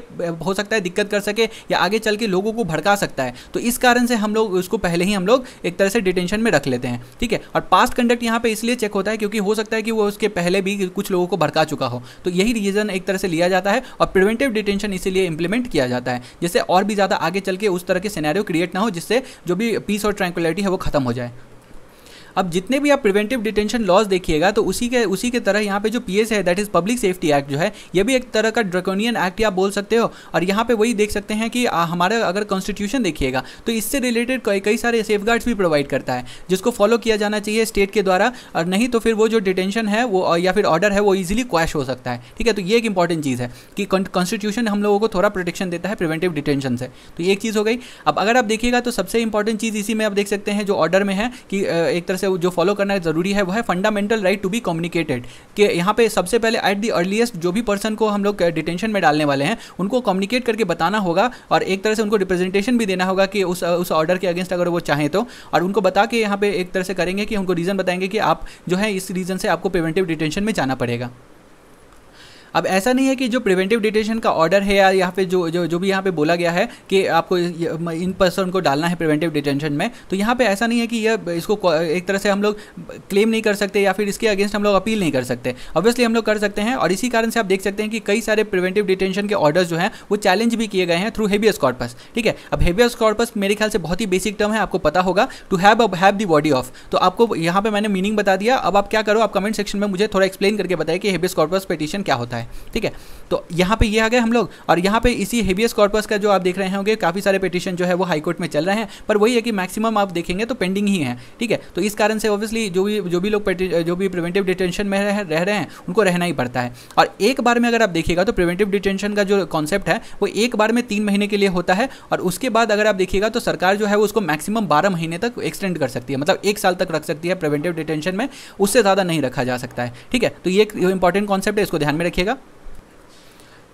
हो सकता है दिक्कत कर सके या आगे चल के लोगों को भड़का सकता है तो इस कारण से हम लोग उसको पहले ही हम लोग एक तरह से डिटेंशन में रख लेते हैं ठीक है और पास्ट कंडक्ट यहाँ पर इसलिए चेक होता है क्योंकि हो सकता है कि वो उसके पहले भी कुछ लोगों को भड़का चुका हो तो यही रीज़न एक तरह से लिया जाता है और प्रिवेंटिव डिटेंशन इसीलिए इंप्लीमेंट किया जाता है जिससे और भी ज़्यादा आगे चल के उस तरह के सिनेरियो क्रिएट ना हो जिससे जो भी पीस और ट्रैंकुलरिटी है वो खत्म हो जाए अब जितने भी आप प्रिवेंटिव डिटेंशन लॉज देखिएगा तो उसी के उसी के तरह यहाँ पे जो पी है that is public safety act जो है ये भी एक तरह का ड्रकोनियन एक्ट आप बोल सकते हो और यहाँ पे वही देख सकते हैं कि हमारा अगर कॉन्स्टिट्यूशन देखिएगा तो इससे रिलेटेड कई सारे सेफ भी प्रोवाइड करता है जिसको फॉलो किया जाना चाहिए स्टेट के द्वारा और नहीं तो फिर वो जो डिटेंशन है वो या फिर ऑर्डर है वो ईजिली क्वैश हो सकता है ठीक है तो ये एक इंपॉर्टेंट चीज़ है कि कॉन्स्टिट्यूशन हम लोगों को थोड़ा प्रोटेक्शन देता है प्रिवेंटिव डिटेंशन से तो एक चीज़ हो गई अब अगर आप देखिएगा तो सबसे इंपॉर्टेंट चीज़ इसी में आप देख सकते हैं जो ऑर्डर में है कि एक तरह से जो फॉलो करना ज़रूरी है वह है fundamental right to be communicated कि यहाँ पे सबसे पहले एट दी अर्लीस्ट जो भी पर्सन को हम लोग डिटेंशन में डालने वाले हैं उनको कम्युनिकेट करके बताना होगा और एक तरह से उनको रिप्रेजेंटेशन भी देना होगा कि उस उस ऑर्डर के अगेंस्ट अगर वो चाहें तो और उनको बता के यहाँ पे एक तरह से करेंगे कि उनको रीज़न बताएंगे कि आप जो है इस रीज़न से आपको प्रिवेंटिव डिटेंशन में जाना पड़ेगा अब ऐसा नहीं है कि जो प्रिवेंटिव डिटेशन का ऑर्डर है या यहाँ पे जो जो जो भी यहाँ पे बोला गया है कि आपको इन पर्सन को डालना है प्रिवेंटिव डिटेंशन में तो यहाँ पे ऐसा नहीं है कि यह इसको एक तरह से हम लोग क्लेम नहीं कर सकते या फिर इसके अगेंस्ट हम लोग अपील नहीं कर सकते ऑब्वियसली हम लोग कर सकते हैं और इसी कारण से आप देख सकते हैं कि कई सारे प्रिवेंटिव डिटेंशन के ऑर्डर जो हैं वो चैलेंज भी किए गए हैं थ्रू हेबियस कॉर्पस ठीक है अब हेबियस कॉर्पस मेरे ख्याल से बहुत ही बेसिक टर्म है आपको पता होगा to have have the body of तो आपको यहाँ पे मैंने मीनिंग बता दिया अब आप क्या करो आप कमेंट सेक्शन में मुझे थोड़ा एक्सप्लेन करके बताइए कि हेबियस कॉर्पस पिटिशन क्या होता है है ठीक है तो यहाँ पे ये आ गए हम लोग और यहाँ पे इसी हेबियस कॉर्पस का जो आप देख रहे होंगे काफ़ी सारे पिटिशन जो है वो हाईकोर्ट में चल रहे हैं पर वही है कि मैक्सिमम आप देखेंगे तो पेंडिंग ही है ठीक है तो इस कारण से ऑब्वियसली जो भी जो भी लोग जो भी प्रिवेंटिव डिटेंशन में रह, रहे हैं उनको रहना ही पड़ता है और एक बार में अगर आप देखिएगा तो प्रिवेंटिव डिटेंशन का जो कॉन्सेप्ट है वो एक बार में तीन महीने के लिए होता है और उसके बाद अगर आप देखिएगा तो सरकार जो है उसको मैक्सिमम बारह महीने तक एक्सटेंड कर सकती है मतलब एक साल तक रख सकती है प्रिवेंटिव डिटेंशन में उससे ज़्यादा नहीं रखा जा सकता है ठीक है तो ये इंपॉर्टेंट कॉन्सेप्ट है इसको ध्यान में रखिएगा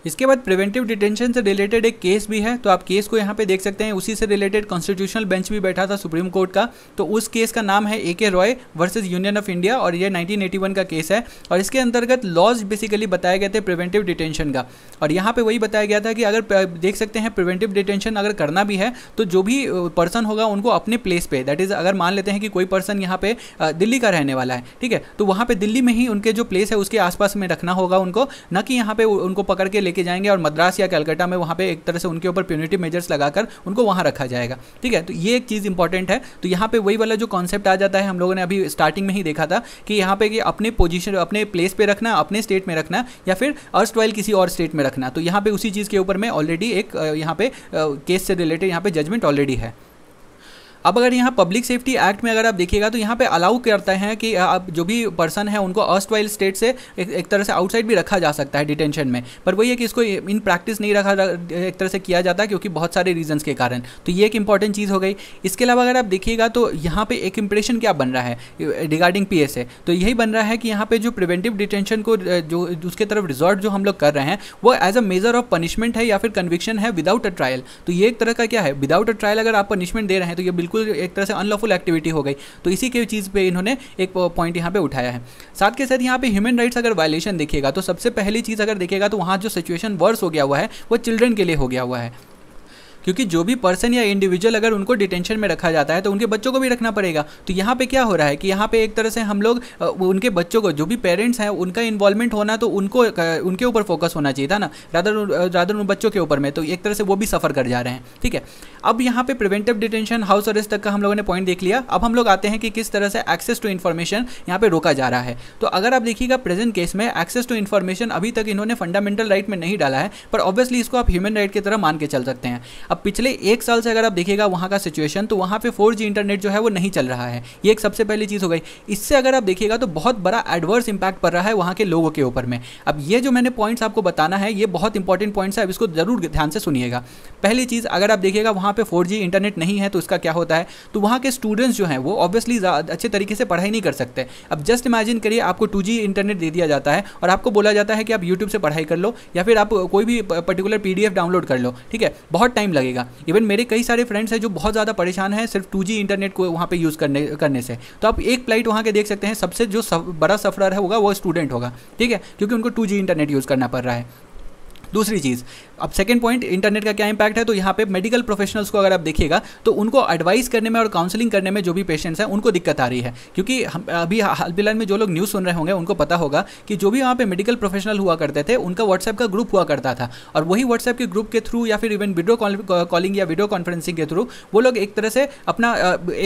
इसके बाद प्रिवेंटिव डिटेंशन से रिलेटेड एक केस भी है तो आप केस को यहाँ पे देख सकते हैं उसी से रिलेटेड कॉन्स्टिट्यूशनल बेंच भी बैठा था सुप्रीम कोर्ट का तो उस केस का नाम है A K Roy versus union of India और ये 1981 का केस है और इसके अंतर्गत लॉज बेसिकली बताए गए थे प्रिवेंटिव डिटेंशन का और यहाँ पर वही बताया गया था कि अगर देख सकते हैं प्रिवेंटिव डिटेंशन अगर करना भी है तो जो भी पर्सन होगा उनको अपने प्लेस पर दैट इज़ अगर मान लेते हैं कि कोई पर्सन यहाँ पर दिल्ली का रहने वाला है ठीक है तो वहाँ पर दिल्ली में ही उनके जो प्लेस है उसके आसपास में रखना होगा उनको न कि यहाँ पे उनको पकड़ के लेके लेके जाएंगे और मद्रास या कलकत्ता में वहाँ पर एक तरह से उनके ऊपर प्यूनिटिव मेजर्स लगाकर उनको वहाँ रखा जाएगा ठीक है तो ये एक चीज़ इंपॉर्टेंट है तो यहाँ पर वही वाला जो कॉन्सेप्ट आ जाता है हम लोगों ने अभी स्टार्टिंग में ही देखा था कि यहाँ पे कि अपने पोजिशन अपने प्लेस पर रखना अपने स्टेट में रखना या फिर अर्स्ट किसी और स्टेट में रखना तो यहाँ पर उसी चीज़ के ऊपर में ऑलरेडी एक यहाँ पे केस से रिलेटेड यहाँ पे जजमेंट ऑलरेडी है अब अगर यहाँ पब्लिक सेफ्टी एक्ट में अगर आप देखिएगा तो यहाँ पे अलाउ करता है कि आप जो भी पर्सन है उनको अर्स्ट वाइल स्टेट से एक, एक तरह से आउटसाइड भी रखा जा सकता है डिटेंशन में पर वही है कि इसको इन प्रैक्टिस नहीं रखा एक तरह से किया जाता क्योंकि बहुत सारे रीजंस के कारण तो ये एक इंपॉर्टेंट चीज़ हो गई इसके अलावा अगर आप देखिएगा तो यहाँ पर एक इंप्रेशन क्या बन रहा है रिगार्डिंग पी तो यही बन रहा है कि यहाँ पर जो प्रिवेंटिव डिटेंशन को जो उसके तरफ रिजॉर्ट जो हम लोग कर रहे हैं वो as a measure of punishment है या फिर कन्विक्शन है विदाउट अ ट्रायल तो ये एक तरह का क्या है विदाउट अ ट्रायल अगर आप पनिशमेंट दे रहे हैं तो ये बिल्कुल बिल्कुल एक तरह से अनलॉफुल एक्टिविटी हो गई तो इसी के चीज़ पर इन्होंने एक पॉइंट यहाँ पर उठाया है साथ के साथ यहाँ पर ह्यूमन राइट्स अगर वायलेशन देखिएगा तो सबसे पहली चीज़ अगर देखिएगा तो वहाँ जो सिचुएशन वर्स हो गया हुआ है वो चिल्ड्रन के लिए हो गया हुआ है क्योंकि जो भी पर्सन या इंडिविजुअल अगर उनको डिटेंशन में रखा जाता है तो उनके बच्चों को भी रखना पड़ेगा तो यहाँ पे क्या हो रहा है कि यहाँ पे एक तरह से हम लोग उनके बच्चों को जो भी पेरेंट्स हैं उनका इन्वॉल्वमेंट होना तो उनको उनके ऊपर फोकस होना चाहिए था ना रादर रादर उन बच्चों के ऊपर में तो एक तरह से वो भी सफ़र कर जा रहे हैं ठीक है अब यहाँ पे प्रिवेंटिव डिटेंशन हाउस अरेस्ट तक का हम लोगों ने पॉइंट देख लिया अब हम लोग आते हैं कि किस तरह से एक्सेस टू इन्फॉर्मेशन यहाँ पे रोका जा रहा है तो अगर आप देखिएगा प्रेजेंट केस में एक्सेस टू इन्फॉर्मेशन अभी तक इन्होंने फंडामेंटल राइट में नहीं डाला है पर ऑब्वियसली इसको आप ह्यूमन राइट की तरह मान के चल सकते हैं अब अब पिछले एक साल से अगर आप देखिएगा वहाँ का सिचुएशन तो वहाँ पे फोर इंटरनेट जो है वो नहीं चल रहा है ये एक सबसे पहली चीज़ हो गई इससे अगर आप देखिएगा तो बहुत बड़ा एडवर्स इंपैक्ट पड़ रहा है वहाँ के लोगों के ऊपर में अब ये जो मैंने पॉइंट्स आपको बताना है ये बहुत इंपॉर्टेंट पॉइंट्स है अब इसको ज़रूर ध्यान से सुनिएगा पहली चीज़ अगर आप देखिएगा वहाँ पर फोर इंटरनेट नहीं है तो उसका क्या होता है तो वहाँ के स्टूडेंट्स जो हैं वो ऑब्वियसली अच्छे तरीके से पढ़ाई नहीं कर सकते अब जस्ट इमेजिन करिए आपको टू इंटरनेट दे दिया जाता है और आपको बोला जाता है कि आप यूट्यूब से पढ़ाई कर लो या फिर आप कोई भी पर्टिकुलर पी डाउनलोड कर लो ठीक है बहुत टाइम लगेगा इवन मेरे कई सारे फ्रेंड्स हैं जो बहुत ज़्यादा परेशान हैं सिर्फ टू इंटरनेट को वहाँ पर यूज़ करने करने से तो आप एक फ्लाइट वहाँ के देख सकते हैं सबसे जो सब, बड़ा सफर होगा वो स्टूडेंट होगा ठीक है क्योंकि उनको टू इंटरनेट यूज़ करना पड़ रहा है दूसरी चीज़ अब सेकंड पॉइंट इंटरनेट का क्या इंपैक्ट है तो यहाँ पे मेडिकल प्रोफेशनल्स को अगर आप देखिएगा तो उनको एडवाइस करने में और काउंसलिंग करने में जो भी पेशेंट्स हैं उनको दिक्कत आ रही है क्योंकि हम अभी हाल फिलहाल में जो लोग न्यूज़ सुन रहे होंगे उनको पता होगा कि जो भी वहाँ पे मेडिकल प्रोफेशनल हुआ करते थे उनका व्हाट्सएप का ग्रुप हुआ करता था और वही व्हाट्सएप के ग्रुप के थ्रू या फिर इवन वीडियो कॉलिंग या वीडियो कॉन्फ्रेंसिंग के थ्रू वो लोग एक तरह से अपना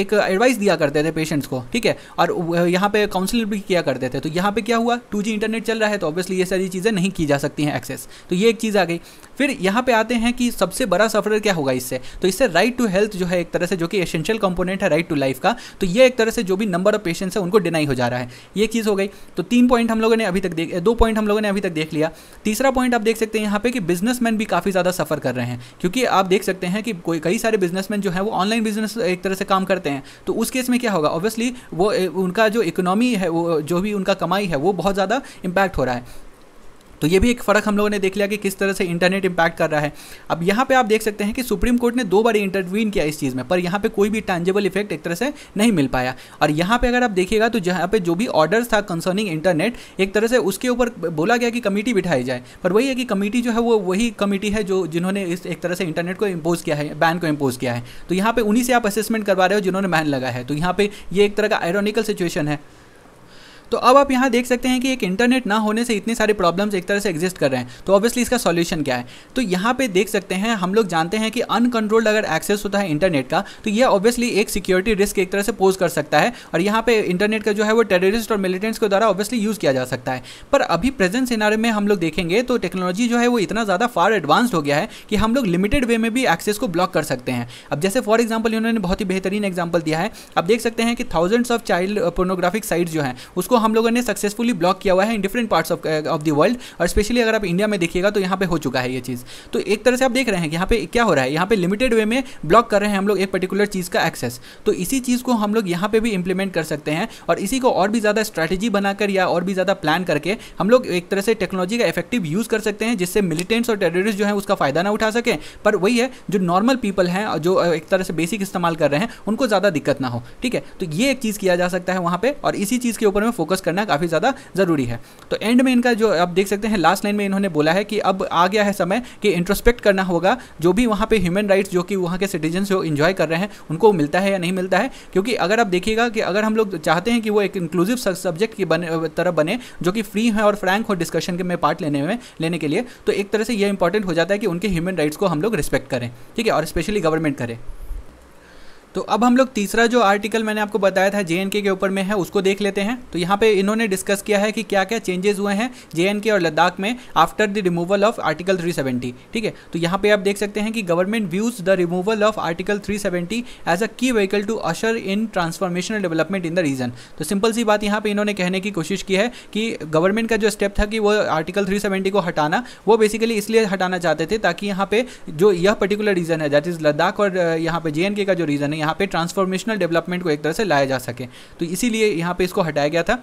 एक एडवाइस दिया करते थे पेशेंट्स को ठीक है और यहाँ पे काउंसलिंग भी किया करते थे तो यहाँ पे क्या हुआ टू इंटरनेट चल रहा है तो ऑब्वियसली ये सारी चीज़ें नहीं की जा सकती हैं एक्सेस तो ये एक चीज़ आ गई फिर यहाँ पे आते हैं कि सबसे बड़ा सफर क्या होगा इससे तो इससे राइट टू हेल्थ जो है एक तरह से जो कि एसेंशियल कंपोनेंट है राइट टू लाइफ का तो ये एक तरह से जो भी नंबर ऑफ पेशेंट्स है उनको डिनाई हो जा रहा है ये चीज़ हो गई तो तीन पॉइंट हम लोगों ने अभी तक देख दो पॉइंट हम लोगों ने अभी तक देख लिया तीसरा पॉइंट आप देख सकते हैं यहाँ पे कि बिजनेसमैन भी काफ़ी ज़्यादा सफ़र कर रहे हैं क्योंकि आप देख सकते हैं कि कोई कई सारे बिजनेसमैन जो है वो ऑनलाइन बिजनेस एक तरह से काम करते हैं तो उस केस में क्या होगा ऑब्वियसली वो उनका जो इकोनॉमी है वो जो भी उनका कमाई है वो बहुत ज़्यादा इम्पैक्ट हो रहा है तो ये भी एक फ़र्क हम लोगों ने देख लिया कि किस तरह से इंटरनेट इम्पैक्ट कर रहा है अब यहाँ पे आप देख सकते हैं कि सुप्रीम कोर्ट ने दो बार इंटरवीन किया इस चीज़ में पर यहाँ पे कोई भी टैंजेबल इफेक्ट एक तरह से नहीं मिल पाया और यहाँ पे अगर आप देखिएगा तो जहाँ पे जो भी ऑर्डर्स था कंसर्निंग इंटरनेट एक तरह से उसके ऊपर बोला गया कि कमेटी बिठाई जाए पर वही है कि कमेटी जो है वो वही कमेटी है जो जिन्होंने इस एक तरह से इंटरनेट को इम्पोज किया है बैन को इम्पोज किया है तो यहाँ पर उन्हीं से आप असेसमेंट करवा रहे हो जिन्होंने बैन लगा है तो यहाँ पर ये एक तरह का आयरोनिकल सिचुएशन है तो अब आप यहाँ देख सकते हैं कि एक इंटरनेट ना होने से इतने सारे प्रॉब्लम्स एक तरह से एग्जिस्ट कर रहे हैं तो ऑब्वियसली इसका सॉल्यूशन क्या है तो यहाँ पे देख सकते हैं हम लोग जानते हैं कि अनकंट्रोल्ड अगर एक्सेस होता है इंटरनेट का तो यह ऑब्वियसली एक सिक्योरिटी रिस्क एक तरह से पोज कर सकता है और यहाँ पे इंटरनेट का जो है वो टेररिस्ट और मिलिटेंट्स के द्वारा ऑब्वियसली यूज़ किया जा सकता है पर अभी प्रेजेंट सिनारे में हम लोग देखेंगे तो टेक्नोलॉजी जो है वो इतना ज़्यादा फार एडवांस्ड हो गया है कि हम लोग लिमिटेड वे में भी एक्सेस को ब्लॉक कर सकते हैं अब जैसे फॉर एग्जाम्पल इन्होंने बहुत ही बेहतरीन एग्जाम्पल दिया है आप देख सकते हैं कि thousands of child pornographic sites जो हैं उसको हम लोगों ने सक्सेसफुली ब्लॉक किया हुआ है in different parts of of the world और स्पेशली अगर आप इंडिया में देखिएगा तो यहाँ पे हो चुका है ये चीज़ तो एक तरह से आप देख रहे हैं कि यहाँ पे क्या हो रहा है यहाँ पे लिमिटेड वे में ब्लॉक कर रहे हैं हम लोग एक पर्टिकुलर चीज़ का एक्सेस तो इसी चीज़ को हम लोग यहाँ पे भी इंप्लीमेंट कर सकते हैं और इसी को और भी ज़्यादा स्ट्रैटेजी बनाकर या और भी ज़्यादा प्लान करके हम लोग एक तरह से टेक्नोलॉजी का इफेक्टिव यूज़ कर सकते हैं जिससे मिलिटेंट्स और टेररिस्ट जो है उसका फ़ायदा ना उठा सकें पर वही है जो नॉर्मल पीपल हैं जो uh, एक तरह से बेसिक इस्तेमाल कर रहे हैं उनको ज़्यादा दिक्कत ना हो ठीक है तो ये एक चीज़ किया जा सकता है वहाँ पर और इसी चीज़ के ऊपर में फोकस फोकस करना काफ़ी ज़्यादा ज़रूरी है तो एंड में इनका जो आप देख सकते हैं लास्ट लाइन में इन्होंने बोला है कि अब आ गया है समय कि इंट्रोस्पेक्ट करना होगा जो भी वहाँ पर ह्यूमन राइट्स जो कि वहाँ के सिटीजन जो इन्जॉय कर रहे हैं उनको मिलता है या नहीं मिलता है क्योंकि अगर आप देखिएगा कि अगर हम लोग चाहते हैं कि वो एक इंक्लूसिव सब्जेक्ट की बने तरह बने जो कि फ्री है और फ्रैंक हो डिस्कशन के में पार्ट लेने में लेने के लिए तो एक तरह से यह इंपॉर्टेंट हो जाता है कि उनके ह्यूमन राइट्स को हम लोग रिस्पेक्ट करें ठीक है और स्पेशली गवर्नमेंट करें तो अब हम लोग तीसरा जो आर्टिकल मैंने आपको बताया था जे के ऊपर में है उसको देख लेते हैं तो यहाँ पे इन्होंने डिस्कस किया है कि क्या क्या चेंजेस हुए हैं जे और लद्दाख में after the removal of article 370 ठीक है तो यहाँ पे आप देख सकते हैं कि government views the removal of article 370 as a key vehicle to usher in transformational development in the region तो सिंपल सी बात यहाँ पर इन्होंने कहने की कोशिश की है कि गवर्नमेंट का जो स्टेप था कि वो आर्टिकल थ्री को हटाना वो बेसिकली इसलिए हटाना चाहते थे ताकि यहाँ पे जो यह पर्टिकुलर रीजन है दैट इज लद्दाख और यहाँ पे जे का जो रीजन है यहाँ पे ट्रांसफॉर्मेशनल डेवलपमेंट को एक तरह से लाया जा सके तो इसीलिए यहाँ पे इसको हटाया गया था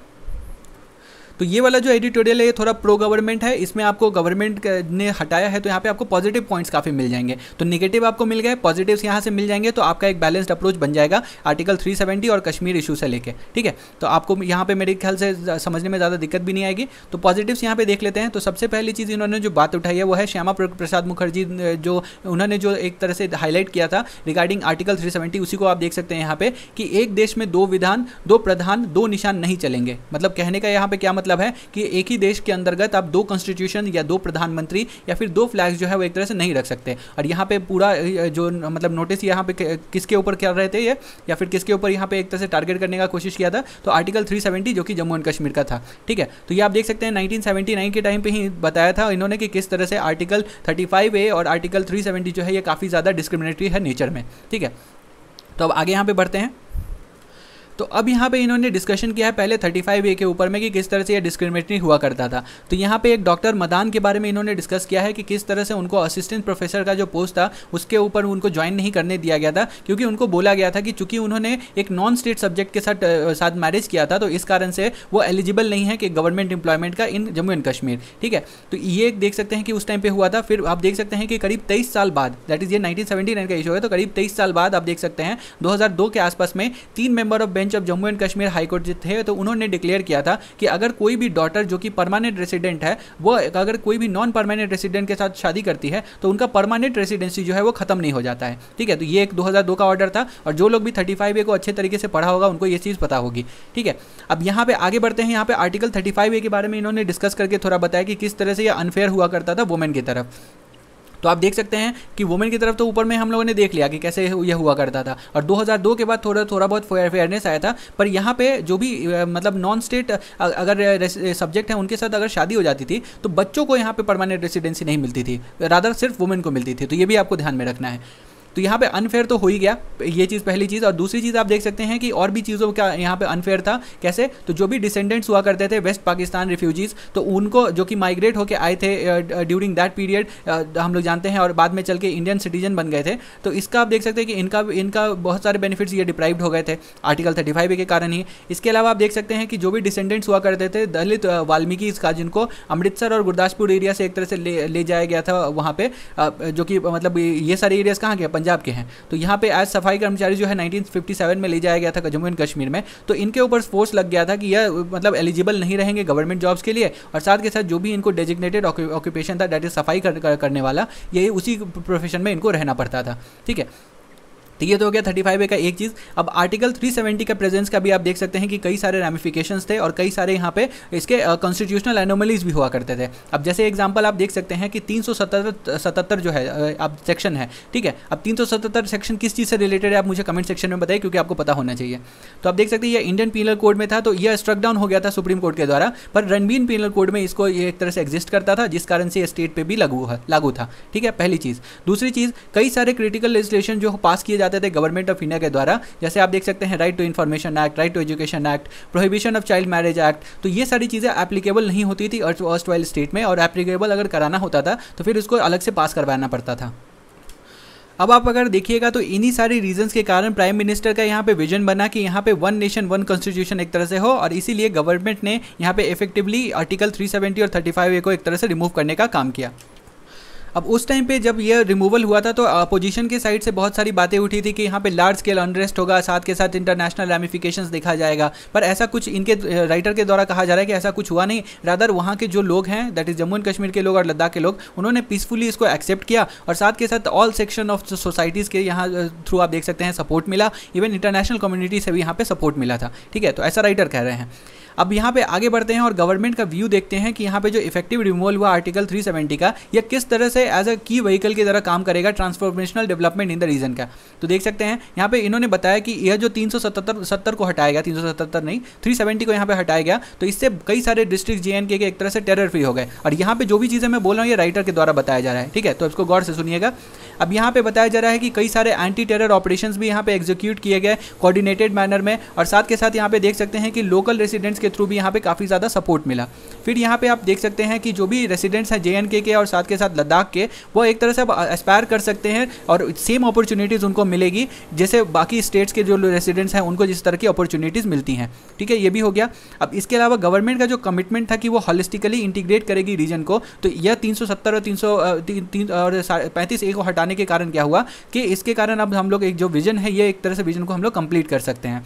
तो ये वाला जो एडिटोरियल है ये थोड़ा प्रो गवर्नमेंट है इसमें आपको गवर्नमेंट ने हटाया है तो यहाँ पे आपको पॉजिटिव पॉइंट्स काफ़ी मिल जाएंगे तो निगेटिव आपको मिल गए पॉजिटिव्स यहाँ से मिल जाएंगे तो आपका एक बैलेंस्ड अप्रोच बन जाएगा आर्टिकल थ्री और कश्मीर इशू से लेकर ठीक है तो आपको यहाँ पे मेरे ख्याल से समझने में ज़्यादा दिक्कत भी नहीं आएगी तो पॉजिटिव्स यहाँ पे देख लेते हैं तो सबसे पहली चीज़ इन्होंने जो बात उठाई है वो है श्यामा प्रसाद मुखर्जी जो उन्होंने जो एक तरह से हाईलाइट किया था रिगार्डिंग आर्टिकल 370 उसी को आप देख सकते हैं यहाँ पे कि एक देश में दो विधान दो प्रधान दो निशान नहीं चलेंगे मतलब कहने का यहाँ पे क्या मतलब मतलब है कि एक ही देश के अंतर्गत आप दो कॉन्स्टिट्यूशन या दो प्रधानमंत्री या फिर दो फ्लैग्स जो है वो एक तरह से नहीं रख सकते और यहाँ पे पूरा जो मतलब नोटिस यहाँ पे किसके ऊपर कर रहे थे ये या फिर किसके ऊपर यहाँ पे एक तरह से टारगेट करने का कोशिश किया था तो आर्टिकल थ्री जो कि जम्मू एंड कश्मीर का था ठीक है तो ये आप देख सकते हैं नाइनटीन के टाइम पर ही बताया था इन्होंने कि किस तरह से आर्टिकल थर्टी ए और आर्टिकल थ्री जो है ये काफ़ी ज़्यादा डिस्क्रिमिनेटरी है नेचर में ठीक है तो अब आगे यहाँ पे बढ़ते हैं तो अब यहाँ पे इन्होंने डिस्कशन किया है पहले 35 ए के ऊपर में कि किस तरह से यह डिस्क्रिमिनेटरी हुआ करता था तो यहाँ पे एक डॉक्टर मदान के बारे में इन्होंने डिस्कस किया है कि किस तरह से उनको असिस्टेंट प्रोफेसर का जो पोस्ट था उसके ऊपर उनको ज्वाइन नहीं करने दिया गया था क्योंकि उनको बोला गया था कि चूंकि उन्होंने एक नॉन स्टेट सब्जेक्ट के साथ साथ मैरिज किया था तो इस कारण से वो एलिजिबल नहीं है कि गवर्नमेंट एम्प्लॉयमेंट का इन जम्मू एंड कश्मीर ठीक है तो ये देख सकते हैं कि उस टाइम पर हुआ था फिर आप देख सकते हैं कि करीब तेईस साल बाद दैट इज ये नाइनटीन का इशू है तो करीब तेईस साल बाद आप देख सकते हैं दो के आसपास में तीन member of bench bench of Jammu and Kashmir high court जो थे तो उन्होंने डिक्लेयर किया था कि अगर कोई भी डॉटर जो कि परमानेंट रेसिडेंट है वो अगर कोई भी नॉन परमानेंट रेसिडेंट के साथ शादी करती है तो उनका परमानेंट रेसिडेंसी जो है वो खत्म नहीं हो जाता है ठीक है तो ये एक 2002 का ऑर्डर था और जो लोग भी 35 ए को अच्छे तरीके से पढ़ा होगा उनको ये चीज़ पता होगी ठीक है अब यहाँ पे आगे बढ़ते हैं यहाँ पे आर्टिकल 35 ए के बारे में इन्होंने डिस्कस करके थोड़ा बताया कि किस तरह से ये अनफेयर हुआ करता था वुमेन की तरफ तो आप देख सकते हैं कि वुमेन की तरफ तो ऊपर में हम लोगों ने देख लिया कि कैसे यह हुआ करता था और 2002 के बाद थोड़ा थोड़ा बहुत फेयरनेस आया था पर यहाँ पे जो भी मतलब नॉन स्टेट अगर सब्जेक्ट हैं उनके साथ अगर शादी हो जाती थी तो बच्चों को यहाँ पे परमानेंट रेसिडेंसी नहीं मिलती थी राधा सिर्फ वुमेन को मिलती थी तो ये भी आपको ध्यान में रखना है तो यहाँ पे अनफेयर तो हो ही गया ये चीज़ पहली चीज़ और दूसरी चीज़ आप देख सकते हैं कि और भी चीज़ों का यहाँ पे अनफेयर था कैसे तो जो भी डिसेंडेंट्स हुआ करते थे वेस्ट पाकिस्तान रिफ्यूजीज़ तो उनको जो कि माइग्रेट होकर आए थे ड्यूरिंग दैट पीरियड हम लोग जानते हैं और बाद में चल के इंडियन सिटीजन बन गए थे तो इसका आप देख सकते हैं कि इनका इनका बहुत सारे बेनिफिट्स ये डिप्राइव्ड हो गए थे आर्टिकल थर्टी फाइव के कारण ही इसके अलावा आप देख सकते हैं कि जो भी डिसेंडेंट्स हुआ करते थे दलित वाल्मीकि का जिनको अमृतसर और गुरदासपुर एरिया से एक तरह से ले, ले जाया गया था वहाँ पर जो कि मतलब ये सारे एरियाज कहाँ गए पंजाब के हैं तो यहाँ पे आज सफाई कर्मचारी जो है 1957 में ले जाया गया था जम्मू एंड कश्मीर में तो इनके ऊपर फोर्स लग गया था कि यह मतलब एलिजिबल नहीं रहेंगे गवर्नमेंट जॉब्स के लिए और साथ के साथ जो भी इनको डेजिग्नेटेड ऑक्यूपेशन था डेट इज सफाई कर, कर, करने वाला यही उसी प्रोफेशन में इनको रहना पड़ता था ठीक है तो ये तो हो गया थर्टी फाइव ए का एक चीज़ अब आर्टिकल थ्री सेवेंटी का प्रेजेंस का भी आप देख सकते हैं कि कई सारे रेमिफिकेशन थे और कई सारे यहाँ पे इसके कॉन्स्टिट्यूशनल एनोमलीज भी हुआ करते थे अब जैसे एग्जाम्पल आप देख सकते हैं कि तीन सौ सतहत्तर जो है अब सेक्शन है ठीक है अब तीन सौ सतहत्तर सेक्शन किस चीज़ से रिलेटेड है आप मुझे कमेंट सेक्शन में बताइए क्योंकि आपको पता होना चाहिए तो आप देख सकते हैं ये इंडियन पीनल कोड में था तो यह स्ट्रक डाउन हो गया था सुप्रीम कोर्ट के द्वारा पर रणबीन पीनल कोड में इसको ये एक तरह से एग्जिस्ट करता था जिस कारण से स्टेट पर भी लागू लागू था ठीक है पहली चीज़ दूसरी चीज़ कई सारे क्रिटिकल लेजिस्लेशन जो पास किए जाते जाते थे गवर्नमेंट ऑफ इंडिया के द्वारा जैसे आप देख सकते हैं right to information act right to education act prohibition of child marriage act तो ये सारी चीज़ें एप्लीकेबल नहीं होती थी अर्स्ट वाइल स्टेट में और एप्लीकेबल अगर कराना होता था तो फिर उसको अलग से पास करवाना पड़ता था अब आप अगर देखिएगा तो इन्हीं सारी रीजंस के कारण प्राइम मिनिस्टर का यहाँ पे विजन बना कि यहाँ पे वन नेशन वन कॉन्स्टिट्यूशन एक तरह से हो और इसीलिए गवर्नमेंट ने यहाँ पे इफेक्टिवली आर्टिकल 370 और 35 ए को एक तरह से रिमूव करने का काम किया अब उस टाइम पे जब यह रिमूवल हुआ था तो अपोजिशन के साइड से बहुत सारी बातें उठी थी कि यहाँ पे लार्ज स्केल अनरेस्ट होगा साथ के साथ इंटरनेशनल रेमिफिकेशन देखा जाएगा पर ऐसा कुछ इनके राइटर के द्वारा कहा जा रहा है कि ऐसा कुछ हुआ नहीं रादर वहाँ के जो लोग हैं that is Jammu and Kashmir के लोग और लद्दाख के लोग उन्होंने पीसफुली इसको एक्सेप्ट किया और साथ के साथ ऑल सेक्शन ऑफ सोसाइटीज़ के यहाँ थ्रू आप देख सकते हैं सपोर्ट मिला इवन इंटरनेशनल कम्युनिटी से भी यहाँ पे सपोर्ट मिला था ठीक है तो ऐसा राइटर कह रहे हैं अब यहाँ पे आगे बढ़ते हैं और गवर्नमेंट का व्यू देखते हैं कि यहाँ पे जो इफेक्टिव रिमूवल हुआ आर्टिकल 370 का यह किस तरह से एज अ की व्हीकल की तरह काम करेगा transformational development in the region का तो देख सकते हैं यहाँ पे इन्होंने बताया कि यह जो तीन सत्तर को हटाया गया तीन नहीं थ्री को यहाँ पर हटाया गया तो इससे कई सारे डिस्ट्रिक्ट जे के एक तरह से टेरर फ्री हो गए और यहाँ पर जो भी चीज़ें मैं बोल रहा हूँ ये राइटर के द्वारा बताया जा रहा है ठीक है तो इसको गौर से सुनिएगा अब यहाँ पे बताया जा रहा है कि कई सारे एंटी टेरर ऑपरेशन भी यहाँ पे एग्जीक्यूट किए गए कोऑर्डिनेटेड मैनर में और साथ के साथ यहाँ पे देख सकते हैं कि लोकल रेसिडेंट्स के के थ्रू भी यहाँ पे काफ़ी ज़्यादा सपोर्ट मिला फिर यहाँ पे आप देख सकते हैं कि जो भी रेसिडेंट्स हैं जेएनके के और साथ के साथ लद्दाख के वो एक तरह से अब एस्पायर कर सकते हैं और सेम अपॉर्चुनिटीज़ उनको मिलेगी जैसे बाकी स्टेट्स के जो रेसिडेंट्स हैं उनको जिस तरह की अपॉर्चुनिटीज़ मिलती हैं ठीक है ये भी हो गया अब इसके अलावा गवर्नमेंट का जो कमिटमेंट था कि वो हॉलिस्टिकली इंटीग्रेट करेगी रीजन को तो यह तीन और तीन और पैंतीस ए को हटाने के कारण क्या हुआ कि इसके कारण अब हम लोग एक जो विजन है ये एक तरह से विजन को हम लोग कंप्लीट कर सकते हैं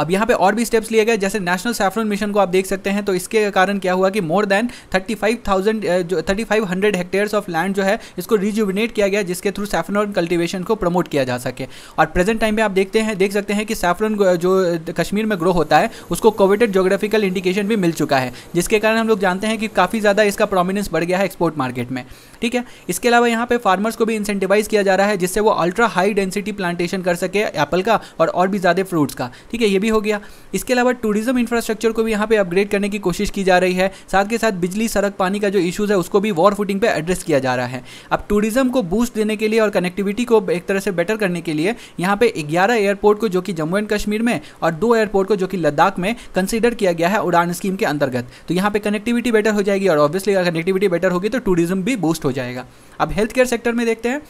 अब यहाँ पे और भी स्टेप्स लिए गए जैसे नेशनल सेफ्रॉन मिशन को आप देख सकते हैं तो इसके कारण क्या हुआ कि more than thirty five thousand जो thirty five hundred hectares of land जो है इसको रिजुविनेट किया गया जिसके थ्रू सेफ्रॉन कल्टिवेशन को प्रमोट किया जा सके और प्रेजेंट टाइम में आप देखते हैं देख सकते हैं कि सैफरन जो कश्मीर में ग्रो होता है उसको कोविटेड जोग्राफिकल इंडिकेशन भी मिल चुका है जिसके कारण हम लोग जानते हैं कि काफ़ी ज़्यादा इसका प्रोमिनेंस बढ़ गया है एक्सपोर्ट मार्केट में ठीक है इसके अलावा यहाँ पे फार्मर्स को भी इंसेंटिवाइज किया जा रहा है जिससे वो अल्ट्रा हाई डेंसिटी प्लांटेशन कर सके एप्पल का और और भी ज़्यादा फ्रूट्स का ठीक है ये भी हो गया इसके अलावा टूरिज्म इंफ्रास्ट्रक्चर को भी यहाँ पे अपग्रेड करने की कोशिश की जा रही है साथ के साथ बिजली सड़क पानी का जो इशूज़ है उसको भी वॉर फुटिंग पर एड्रेस किया जा रहा है अब टूरिज्म को बूस्ट देने के लिए और कनेक्टिविटी को एक तरह से बेटर करने के लिए यहाँ पे ग्यारह एयरपोर्ट को जो कि जम्मू एंड कश्मीर में और दो एयरपोर्ट को जो कि लद्दाख में कंसिडर किया गया है उड़ान स्कीम के अंतर्गत तो यहाँ पे कनेक्टिविटी बेटर हो जाएगी और ऑब्वियसली अगर कनेक्टिविटी बेटर होगी तो टूरिज्म भी बूस्ट हो जाएगा अब हेल्थ केयर सेक्टर में देखते हैं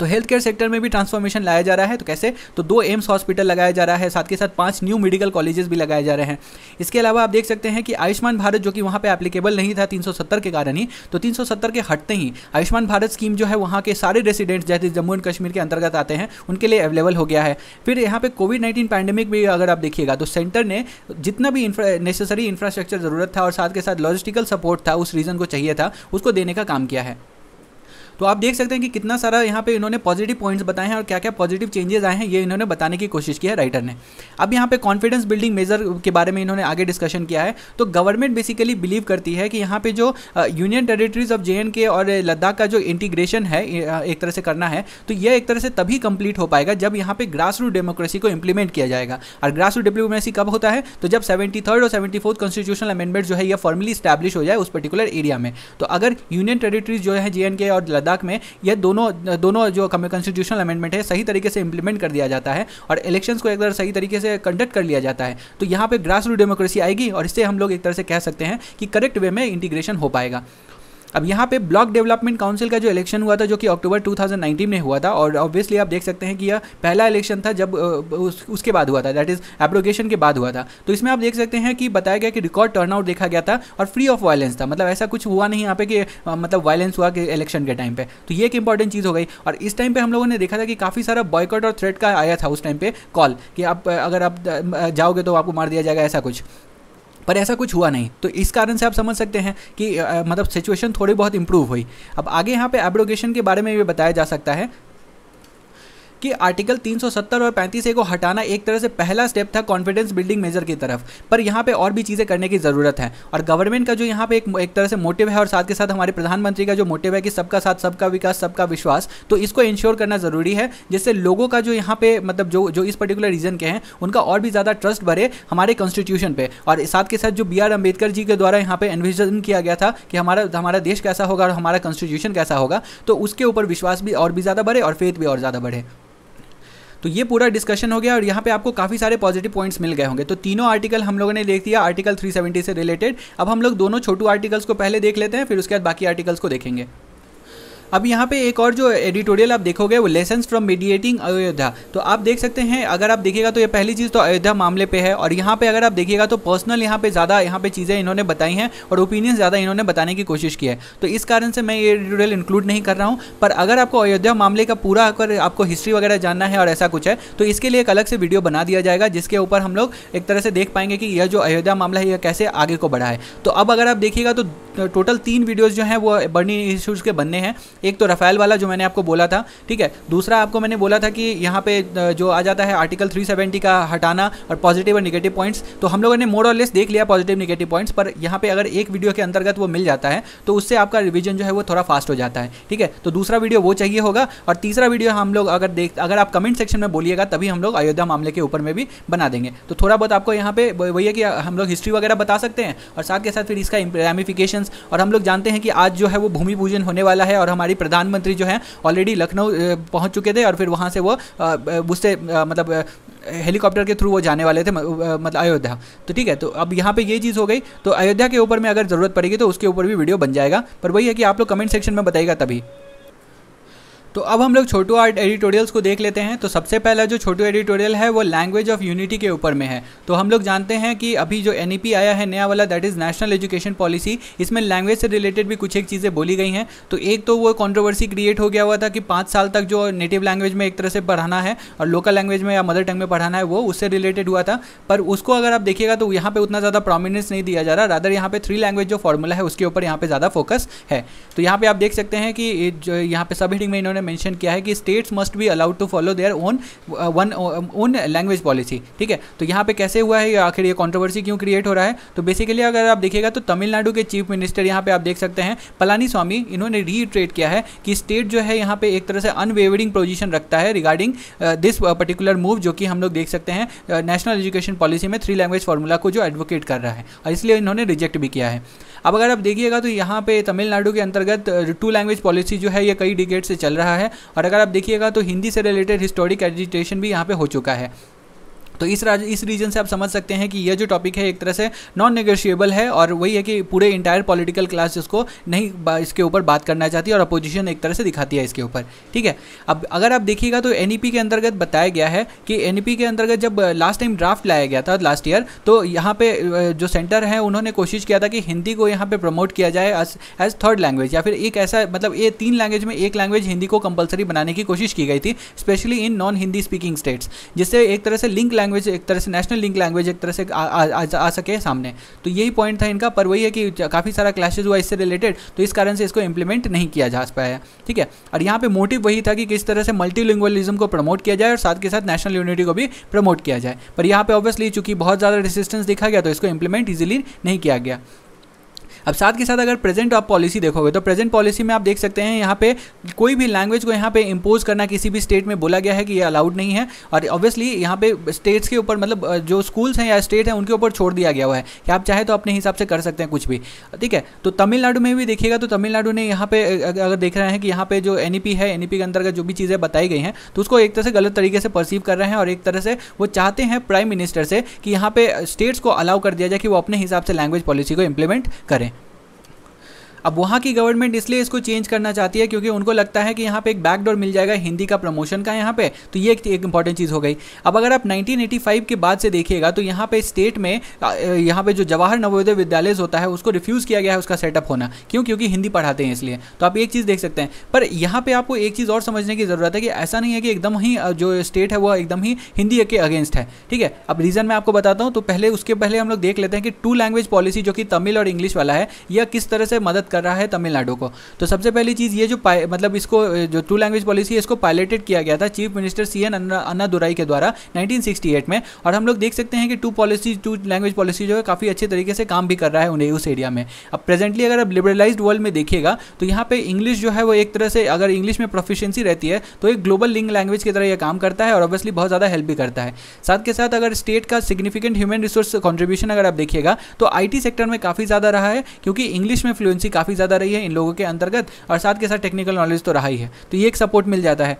तो हेल्थ केयर सेक्टर में भी ट्रांसफॉर्मेशन लाया जा रहा है तो कैसे तो दो एम्स हॉस्पिटल लगाया जा रहा है साथ के साथ पाँच न्यू मेडिकल कॉलेजेस भी लगाए जा रहे हैं इसके अलावा आप देख सकते हैं कि आयुष्मान भारत जो कि वहाँ पर एप्लीकेबल नहीं था 370 के कारण ही तो 370 के हटते ही आयुष्मान भारत स्कीम जो है वहाँ के सारे रेसिडेंट्स जैसे जम्मू एंड कश्मीर के अंतर्गत आते हैं उनके लिए अवेलेबल हो गया है फिर यहाँ पर कोविड नाइन्टीन पैंडेमिक भी अगर आप देखिएगा तो सेंटर ने जितना भी नेसेसरी इंफ्रास्ट्रक्चर ज़रूरत था और साथ के साथ लॉजिस्टिकल सपोर्ट था उस रीजन को चाहिए था उसको देने का काम किया है तो आप देख सकते हैं कि कितना सारा यहाँ पे इन्होंने पॉजिटिव पॉइंट्स बताए हैं और क्या क्या पॉजिटिव चेंजेस आए हैं ये इन्होंने बताने की कोशिश की है राइटर ने अब यहाँ पे कॉन्फिडेंस बिल्डिंग मेजर के बारे में इन्होंने आगे डिस्कशन किया है तो गवर्नमेंट बेसिकली बिलीव करती है कि यहाँ पे जो यूनियन टेरिटरीज ऑफ जे और लद्दाख का जो इंटीग्रेशन है एक तरह से करना है तो यह एक तरह से तभी कंप्लीट हो पाएगा जब यहाँ पे ग्रास रूट डेमोक्रेसी को इंप्लीमेंट किया जाएगा और ग्रास रूट डेमोक्रेसी कब होता है तो जब सेवेंटी और सेवेंटी कॉन्स्टिट्यूशनल अमेंडमेंट जो है यह फॉर्मली स्टैब्लिश हो जाए उस पर्टिकुलर एरिया में तो अगर यूनियन टेरिटरीज जो है जे और लद्दाख लद्दाख में यह दोनों दोनों जो कॉन्स्टिट्यूशनल अमेंडमेंट है सही तरीके से इंप्लीमेंट कर दिया जाता है और इलेक्शन को एक तरह सही तरीके से कंडक्ट कर लिया जाता है तो यहाँ पर ग्रास रूट डेमोक्रेसी आएगी और इससे हम लोग एक तरह से कह सकते हैं कि करेक्ट वे में इंटीग्रेशन हो पाएगा अब यहाँ पे ब्लॉक डेवलपमेंट काउंसिल का जो इलेक्शन हुआ था जो कि अक्टूबर 2019 में हुआ था और ऑब्वियसली आप देख सकते हैं कि यह पहला इलेक्शन था जब उस, उसके बाद हुआ था दैट इज एप्रोगेशन के बाद हुआ था तो इसमें आप देख सकते हैं कि बताया गया कि रिकॉर्ड टर्नआउट देखा गया था और फ्री ऑफ वायलेंस था मतलब ऐसा कुछ हुआ नहीं यहाँ पे कि मतलब वायलेंस हुआ कि इलेक्शन के टाइम पे तो ये एक इंपॉर्टेंट चीज़ हो गई और इस टाइम पर हम लोगों ने देखा था कि काफ़ी सारा बॉयकॉट और थ्रेट का आया था उस टाइम पर कॉल कि आप अगर आप जाओगे तो आपको मार दिया जाएगा ऐसा कुछ पर ऐसा कुछ हुआ नहीं तो इस कारण से आप समझ सकते हैं कि आ, मतलब सिचुएशन थोड़ी बहुत इंप्रूव हुई अब आगे यहाँ पे एब्रोगेशन के बारे में भी बताया जा सकता है कि आर्टिकल 370 और 35 ए को हटाना एक तरह से पहला स्टेप था कॉन्फिडेंस बिल्डिंग मेजर की तरफ पर यहाँ पे और भी चीज़ें करने की ज़रूरत है और गवर्नमेंट का जो यहाँ पे एक, एक तरह से मोटिव है और साथ के साथ हमारे प्रधानमंत्री का जो मोटिव है कि सबका साथ सबका विकास सबका विश्वास तो इसको इंश्योर करना ज़रूरी है जिससे लोगों का जो यहाँ पे मतलब जो जो इस पर्टिकुलर रीजन के हैं उनका और भी ज़्यादा ट्रस्ट बढ़े हमारे कॉन्स्टिट्यूशन पे और साथ के साथ जो बी आर अम्बेडकर जी के द्वारा यहाँ पे एनविजन किया गया था कि हमारा हमारा देश कैसा होगा और हमारा कॉन्स्टिट्यूशन कैसा होगा तो उसके ऊपर विश्वास भी और भी ज़्यादा बढ़े और फेथ भी और ज़्यादा बढ़े तो ये पूरा डिस्कशन हो गया और यहाँ पे आपको काफ़ी सारे पॉजिटिव पॉइंट्स मिल गए होंगे तो तीनों आर्टिकल हम लोगों ने देख दिया आर्टिकल 370 से रिलेटेड अब हम लोग दोनों छोटू आर्टिकल्स को पहले देख लेते हैं फिर उसके बाद बाकी आर्टिकल्स को देखेंगे अब यहाँ पे एक और जो एडिटोरियल आप देखोगे वो लेसन फ्रॉम मीडिएटिंग अयोध्या तो आप देख सकते हैं अगर आप देखिएगा तो ये पहली चीज़ तो अयोध्या मामले पे है और यहाँ पे अगर आप देखिएगा तो पर्सनल यहाँ पे ज़्यादा यहाँ पे चीज़ें इन्होंने बताई हैं और ओपिनियन ज़्यादा इन्होंने बताने की कोशिश की है तो इस कारण से मैं ये एडिटोरियल इंक्लूड नहीं कर रहा हूँ पर अगर आपको अयोध्या मामले का पूरा अगर आपको हिस्ट्री वगैरह जानना है और ऐसा कुछ है तो इसके लिए एक अलग से वीडियो बना दिया जाएगा जिसके ऊपर हम लोग एक तरह से देख पाएंगे कि यह जो अयोध्या मामला है यह कैसे आगे को बढ़ा है तो अब अगर आप देखिएगा तो टोटल तो तीन वीडियोज़ जो हैं वो बर्निंग इशूज़ के बनने हैं एक तो रफेल वाला जो मैंने आपको बोला था ठीक है दूसरा आपको मैंने बोला था कि यहाँ पे जो आ जाता है आर्टिकल 370 का हटाना और पॉजिटिव और निगेटिव पॉइंट्स तो हम लोगों ने मोड और लेस देख लिया पॉजिटिव निगेटिव पॉइंट्स पर यहाँ पे अगर एक वीडियो के अंतर्गत वो मिल जाता है तो उससे आपका रिविजन जो है वो थोड़ा फास्ट हो जाता है ठीक है तो दूसरा वीडियो वो चाहिए होगा और तीसरा वीडियो हम लोग अगर देख अगर आप कमेंट सेक्शन में बोलिएगा तभी हम लोग अयोध्या मामले के ऊपर में भी बना देंगे तो थोड़ा बहुत आपको यहाँ पे वही है कि हम लोग हिस्ट्री वगैरह बता सकते हैं और साथ के साथ फिर इसका रेमिफिकेशन और हम लोग जानते हैं कि आज जो है वो भूमि पूजन होने वाला है और हमारे हमारी प्रधानमंत्री जो है ऑलरेडी लखनऊ पहुंच चुके थे और फिर वहां से वो उससे मतलब हेलीकॉप्टर के थ्रू वो जाने वाले थे मतलब अयोध्या तो ठीक है तो अब यहाँ पे ये चीज़ हो गई तो अयोध्या के ऊपर में अगर ज़रूरत पड़ेगी तो उसके ऊपर भी वीडियो बन जाएगा पर वही है कि आप लोग कमेंट सेक्शन में बताइएगा तभी तो अब हम लोग छोटू आर्ट एडिटोरियल्स को देख लेते हैं तो सबसे पहला जो छोटू एडिटोरियल है वो लैंग्वेज ऑफ यूनिटी के ऊपर में है तो हम लोग जानते हैं कि अभी जो एन e आया है नया वाला that is national education policy इसमें लैंग्वेज से रिलेटेड भी कुछ एक चीज़ें बोली गई हैं तो एक तो वो कॉन्ट्रोवर्सी क्रिएट हो गया हुआ था कि पाँच साल तक जो नेटिव लैंग्वेज में एक तरह से पढ़ाना है और लोकल लैंग्वेज में या मदर टंग में पढ़ाना है वो उससे रिलेटेड हुआ था पर उसको अगर आप देखिएगा तो यहाँ पर उतना ज़्यादा प्रोमिनेंस नहीं दिया जा रहा रादर यहाँ पर थ्री लैंग्वेज जो फॉर्मूला है उसके ऊपर यहाँ पर ज़्यादा फोकस है तो यहाँ पर आप देख सकते हैं कि यहाँ पर सब हिडिंग में इन्होंने ने मेंशन किया है कि states must be allowed to follow their own one own language policy ठीक है तो यहाँ पे कैसे हुआ है आखिर ये कॉन्ट्रोवर्सी क्यों क्रिएट हो रहा है तो बेसिकली अगर आप देखिएगा तो तमिलनाडु के चीफ मिनिस्टर यहाँ पे आप देख सकते हैं पलानी स्वामी इन्होंने रीट्रेट किया है कि स्टेट जो है यहाँ पे एक तरह से अनवेवरिंग पोजिशन रखता है रिगार्डिंग दिस पर्टिकुलर मूव जो कि हम लोग देख सकते हैं नेशनल एजुकेशन पॉलिसी में थ्री लैंग्वेज फार्मूला को जो एडवोकेट कर रहा है और इसलिए इन्होंने रिजेक्ट भी किया है अब अगर आप देखिएगा तो यहाँ पे तमिलनाडु के अंतर्गत टू लैंग्वेज पॉलिसी जो है ये कई डिकेट से चल रहा है रहा है और अगर आप देखिएगा तो हिंदी से रिलेटेड हिस्टोरिक एजिटेशन भी यहाँ पे हो चुका है तो इस राज इस रीजन से आप समझ सकते हैं कि यह जो टॉपिक है एक तरह से नॉन नेगोशिएबल है और वही है कि पूरे इंटायर पॉलिटिकल क्लास जिसको नहीं इसके ऊपर बात करना चाहती है और अपोजिशन एक तरह से दिखाती है इसके ऊपर ठीक है अब अगर आप देखिएगा तो एन e के अंतर्गत बताया गया है कि एन e के अंतर्गत जब लास्ट टाइम ड्राफ्ट लाया गया था लास्ट ईयर तो यहाँ पे जो सेंटर है उन्होंने कोशिश किया था कि हिंदी को यहाँ पर प्रमोट किया जाए एज थर्ड लैंग्वेज या फिर एक ऐसा मतलब ये तीन लैंग्वेज में एक लैंग्वेज हिंदी को कंपलसरी बनाने की कोशिश की गई थी specially in non Hindi speaking states जिससे एक तरह से लिंक लैंग्वेज लैंग्वेज एक तरह से नेशनल लिंक लैंग्वेज एक तरह से आ, आ, आ, आ सके सामने तो यही पॉइंट था इनका पर वही है कि काफ़ी सारा क्लैशेज हुआ इससे रिलेटेड तो इस कारण से इसको इम्प्लीमेंट नहीं किया जा पाया ठीक है और यहाँ पर मोटिव वही था कि किस तरह से मल्टी को प्रमोट किया जाए और साथ के साथ नेशनल यूनिटी को भी प्रमोट किया जाए पर यहाँ पर ऑब्वियसली चूंकि बहुत ज़्यादा रेसिस्टेंस देखा गया तो इसको इम्प्लीमेंट ईजिली नहीं किया गया अब साथ के साथ अगर प्रेजेंट आप पॉलिसी देखोगे तो प्रेजेंट पॉलिसी में आप देख सकते हैं यहाँ पे कोई भी लैंग्वेज को यहाँ पे इम्पोज करना किसी भी स्टेट में बोला गया है कि ये अलाउड नहीं है और ऑब्वियसली यहाँ पे स्टेट्स के ऊपर मतलब जो स्कूल्स हैं या स्टेट हैं उनके ऊपर छोड़ दिया गया हुआ है कि आप चाहे तो अपने हिसाब से कर सकते हैं कुछ भी ठीक है तो तमिलनाडु में भी देखिएगा तो तमिलनाडु ने यहाँ पे अगर देख रहे हैं कि यहाँ पे जो एन e है एन e के अंतर्गत जो भी चीज़ें बताई गई हैं तो उसको एक तरह से गलत तरीके से परसीव कर रहे हैं और एक तरह से वो चाहते हैं प्राइम मिनिस्टर से कि यहाँ पे स्टेट्स को अलाउ कर दिया जाए कि वो अपने हिसाब से लैंग्वेज पॉलिसी को इम्प्लीमेंट करें अब वहाँ की गवर्नमेंट इसलिए इसको चेंज करना चाहती है क्योंकि उनको लगता है कि यहाँ पे एक बैकडोर मिल जाएगा हिंदी का प्रमोशन का यहाँ पे तो ये एक इंपॉर्टेंट चीज़ हो गई अब अगर आप 1985 के बाद से देखिएगा तो यहाँ पे स्टेट में यहाँ पे जो जवाहर नवोदय विद्यालय होता है उसको रिफ्यूज़ किया गया है उसका सेटअप होना क्यों क्योंकि हिंदी पढ़ाते हैं इसलिए तो आप एक चीज़ देख सकते हैं पर यहाँ पर आपको एक चीज़ और समझने की ज़रूरत है कि ऐसा नहीं है कि एकदम ही जो स्टेट है वो एकदम ही हिंदी के अगेंस्ट है ठीक है अब रीज़न मैं आपको बताता हूँ तो पहले उसके पहले हम लोग देख लेते हैं कि टू लैंग्वेज पॉलिसी जो कि तमिल और इंग्लिश वाला है यह किस तरह से मदद कर रहा है तमिलनाडु को तो सबसे पहली चीज़ ये जो मतलब इसको जो टू लैंग्वेज पॉलिसी है इसको पायलटेड किया गया था chief minister C N Durai के द्वारा 1968 में और हम लोग देख सकते हैं कि two policy two language policy जो है काफ़ी अच्छे तरीके से काम भी कर रहा है उन्हें उस एरिया में अब प्रेजेंटली अगर आप लिबरलाइज वर्ल्ड में देखिएगा तो यहाँ पर इंग्लिश जो है वो एक तरह से अगर इंग्लिश में प्रोफिशेंसी रहती है तो एक ग्लोबल लिंग लैंग्वेज की तरह यह काम करता है और ऑब्वियसली बहुत ज़्यादा हेल्प भी करता है साथ के साथ अगर स्टेट का सिग्निफिकेंट ह्यूमन रिसोर्स कॉन्ट्रीब्यूशन अगर आप देखिएगा तो आई सेक्टर में काफ़ी ज़्यादा रहा है क्योंकि इंग्लिश में फ्लुएंसी काफ़ी ज़्यादा रही है इन लोगों के अंतर्गत और साथ के साथ टेक्निकल नॉलेज तो रहा ही है तो ये एक सपोर्ट मिल जाता है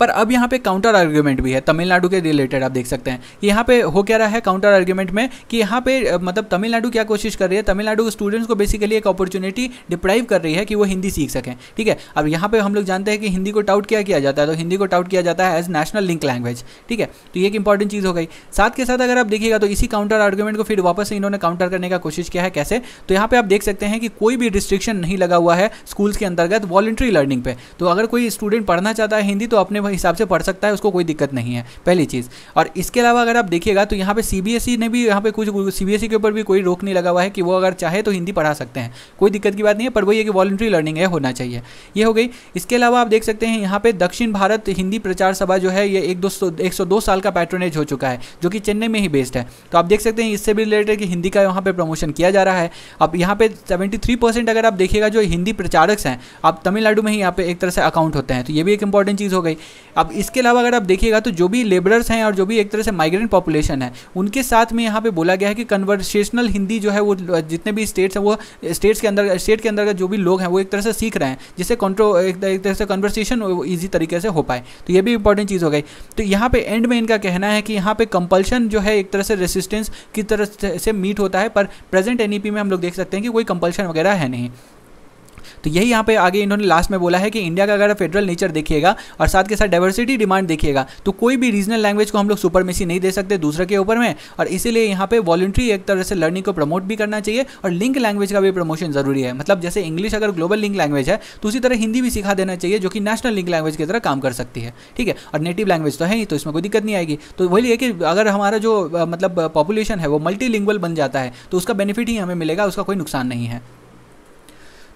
पर अब यहाँ पे काउंटर आर्ग्यूमेंट भी है तमिलनाडु के रिलेटेड आप देख सकते हैं यहाँ पे हो क्या रहा है काउंटर आर्ग्यूमेंट में कि यहाँ पे मतलब तमिलनाडु क्या कोशिश कर रही है तमिलनाडु स्टूडेंट्स को बेसिकली एक अपॉर्चुनिटी डिप्राइव कर रही है कि वो हिंदी सीख सकें ठीक है अब यहाँ पर हम लोग जानते हैं कि हिंदी को टाउट क्या किया जाता है तो हिंदी को टाउट किया जाता है एज नेशनल लिंक लैंग्वेज ठीक है तो ये एक इंपॉर्टेंट चीज़ हो गई साथ के साथ अगर आप देखिएगा तो इसी काउंटर आर्ग्यूमेंट को फिर वापस से इन्होंने काउंटर करने का कोशिश किया है कैसे तो यहाँ पर आप देख सकते हैं कि कोई भी रिस्ट्रिक्शन नहीं लगा हुआ है स्कूल्स के अंतर्गत वॉलेंट्री लर्निंग पे तो अगर कोई स्टूडेंट पढ़ना चाहता है हिंदी तो अपने हिसाब से पढ़ सकता है उसको कोई दिक्कत नहीं है पहली चीज़ और इसके अलावा अगर आप देखिएगा तो यहाँ पे सीबीएसई e ने भी यहाँ पे कुछ सीबीएसई e के ऊपर भी कोई रोक नहीं लगा हुआ है कि वो अगर चाहे तो हिंदी पढ़ा सकते हैं कोई दिक्कत की बात नहीं है पर वही है कि वॉल्ट्री लर्निंग है होना चाहिए ये हो गई इसके अलावा आप देख सकते हैं यहाँ पे दक्षिण भारत हिंदी प्रचार सभा जो है ये एक दो सौ एक सौ दो साल का पैट्रोनेज हो चुका है जो कि चेन्नई में ही बेस्ड है तो आप देख सकते हैं इससे भी रिलेटेड कि हिंदी का यहाँ पे प्रमोशन किया जा रहा है अब यहाँ पे सेवेंटी थ्री परसेंट अगर आप देखिएगा जो हिंदी प्रचारक हैं आप तमिलनाडु में ही यहाँ पे एक तरह से अकाउंट होते हैं तो ये भी एक इंपॉर्टेंट चीज़ हो गई अब इसके अलावा अगर आप देखिएगा तो जो भी लेबरर्स हैं और जो भी एक तरह से माइग्रेंट पॉपुलेशन है उनके साथ में यहाँ पे बोला गया है कि कन्वर्सेशनल हिंदी जो है वो जितने भी स्टेट्स हैं वो स्टेट्स के अंदर स्टेट के अंदर जो भी लोग हैं वो एक तरह से सीख रहे हैं जिससे कंट्रो एक तरह से कन्वर्सेशन ईजी तरीके से हो पाए तो ये भी इंपॉर्टेंट चीज़ हो गई तो यहाँ पे एंड में इनका कहना है कि यहाँ पे कंपल्शन जो है एक तरह से रेसिस्टेंस की तरह से मीट होता है पर प्रेजेंट एन में हम लोग देख सकते हैं कि कोई कंपल्शन वगैरह है नहीं तो यही यहाँ पे आगे इन्होंने लास्ट में बोला है कि इंडिया का अगर फेडरल नेचर देखिएगा और साथ के साथ डाइवर्सिटी डिमांड देखिएगा तो कोई भी रीजनल लैंग्वेज को हम लोग सुपरमेसी नहीं दे सकते दूसरे के ऊपर में और इसीलिए यहाँ पे वॉलंट्री एक तरह से लर्निंग को प्रमोट भी करना चाहिए और लिंक लैंग्वेज का भी प्रमोशन जरूरी है मतलब जैसे इंग्लिश अगर ग्लोबल लिंक लैंग्वेज है तो उसी तरह हिंदी भी सिखा देना चाहिए जो कि नेशनल लिंक लैंग्वेज की तरह काम कर सकती है ठीक है और नेटिव लैंग्वेज तो है ही तो इसमें कोई दिक्कत नहीं आएगी तो वही है कि अगर हमारा जो मतलब पॉपुलेशन है वो मल्टी बन जाता है तो उसका बेनिफिट ही हमें मिलेगा उसका कोई नुकसान नहीं है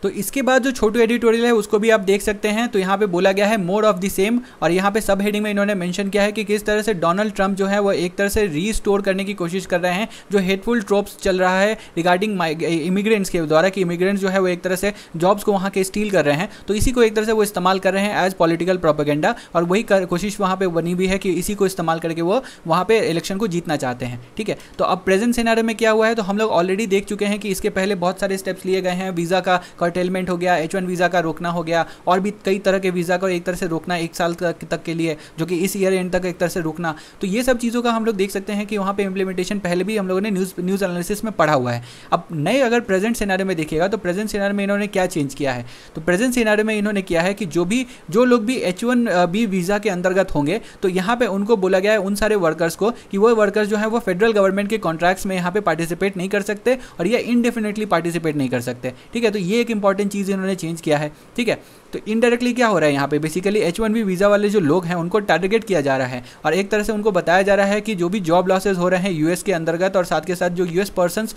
तो इसके बाद जो छोटू एडिटोरियल है उसको भी आप देख सकते हैं तो यहाँ पे बोला गया है मोर ऑफ द सेम और यहाँ पे सब हेडिंग में इन्होंने मेंशन किया है कि किस तरह से डोनाल्ड ट्रंप जो है वो एक तरह से रीस्टोर करने की कोशिश कर रहे हैं जो हेटफुल ट्रोप्स चल रहा है रिगार्डिंग इमिग्रेंट्स के द्वारा कि इमिग्रेंट्स जो है वो एक तरह से जॉब्स को वहाँ के स्टील कर रहे हैं तो इसी को एक तरह से वो इस्तेमाल कर रहे हैं एज पॉलिटिकल प्रोपोगेंडा और वही कोशिश वहाँ पर बनी हुई है कि इसी को इस्तेमाल करके वो वहाँ पर इलेक्शन को जीतना चाहते हैं ठीक है तो अब प्रेजेंट सिनारे में क्या हुआ है तो हम लोग ऑलरेडी देख चुके हैं कि इसके पहले बहुत सारे स्टेप्स लिए गए हैं वीज़ा का सेटलमेंट हो गया एच वीज़ा का रोकना हो गया और भी कई तरह के वीज़ा को एक तरह से रोकना एक साल तक के लिए जो कि इस ईयर एंड तक एक तरह से रोकना तो ये सब चीज़ों का हम लोग देख सकते हैं कि वहाँ पर इंप्लीमेंटेशन पहले भी हम लोगों ने न्यूज़ न्यूज़ एनालिसिस में पढ़ा हुआ है अब नए अगर प्रेजेंट सिनारे में देखिएगा तो प्रेजेंट सिनारे में इन्होंने क्या चेंज किया है तो प्रेजेंट सिनारे में इन्होंने किया है कि जो भी जो लोग भी एच वन बी वीज़ा के अंतर्गत होंगे तो यहाँ पे उनको बोला गया है उन सारे वर्कर्स को कि वो वर्कर्स जो है वो फेडरल गवर्नमेंट के कॉन्ट्रैक्ट्स में यहाँ पे पार्टिसिपेट नहीं कर सकते और ये इनडेफिनेटली पार्टिसिपेट नहीं कर सकते ठीक है तो ये एक इंपॉर्टेंट चीज़ इन्होंने चेंज किया है ठीक है तो इनडायरेक्टली क्या हो रहा है यहाँ पे बेसिकली एच वन वीज़ा वाले जो लोग हैं उनको टारगेट किया जा रहा है और एक तरह से उनको बताया जा रहा है कि जो भी जॉब लॉसेज हो रहे हैं यूएस के अंतर्गत और साथ के साथ जो यूएस पर्सन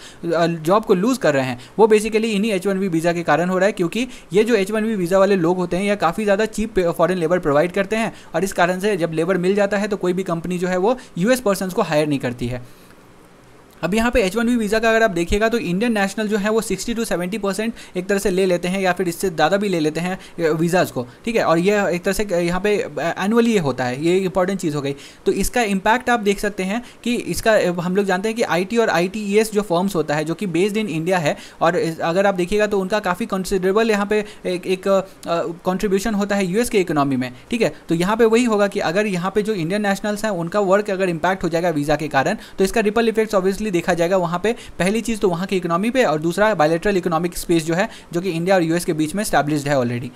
जॉब को लूज़ कर रहे हैं वो बेसिकली इन्हीं एच वन वीज़ा के कारण हो रहा है क्योंकि ये जो एच वन वीज़ा वाले लोग होते हैं यह काफ़ी ज़्यादा चीप फॉरन लेबर प्रोवाइड करते हैं और इस कारण से जब लेबर मिल जाता है तो कोई भी कंपनी जो है वो यूएस पर्सन को हायर नहीं करती है अब यहाँ पे एच वन वीज़ा का अगर आप देखिएगा तो इंडियन नेशनल जो है वो 60 टू 70 परसेंट एक तरह से ले लेते हैं या फिर इससे ज़्यादा भी ले लेते हैं वीज़ाज़ को ठीक है और ये एक तरह से यहाँ पे एनुअली ये होता है ये इंपॉर्टेंट चीज़ हो गई तो इसका इम्पैक्ट आप देख सकते हैं कि इसका हम लोग जानते हैं कि आई और आई e जो फॉर्म्स होता है जो कि बेस्ड इन इंडिया है और अगर आप देखिएगा तो उनका काफ़ी कंसिडरेबल यहाँ पे एक कॉन्ट्रीब्यूशन होता है यू के इकोनॉमी में ठीक है तो यहाँ पर वही होगा कि अगर यहाँ पर जो इंडियन नेशनल्स हैं उनका वर्क अगर इम्पैक्ट हो जाएगा वीज़ा के कारण तो इसका रिपल इफेक्ट्स ऑब्वियसली बेसिकली देखा जाएगा वहाँ पे पहली चीज़ तो वहाँ की इकोनॉमी पे और दूसरा बायोलेटरल इकोनॉमिक स्पेस जो है जो कि इंडिया और यूएस के बीच में स्टैब्लिश है ऑलरेडी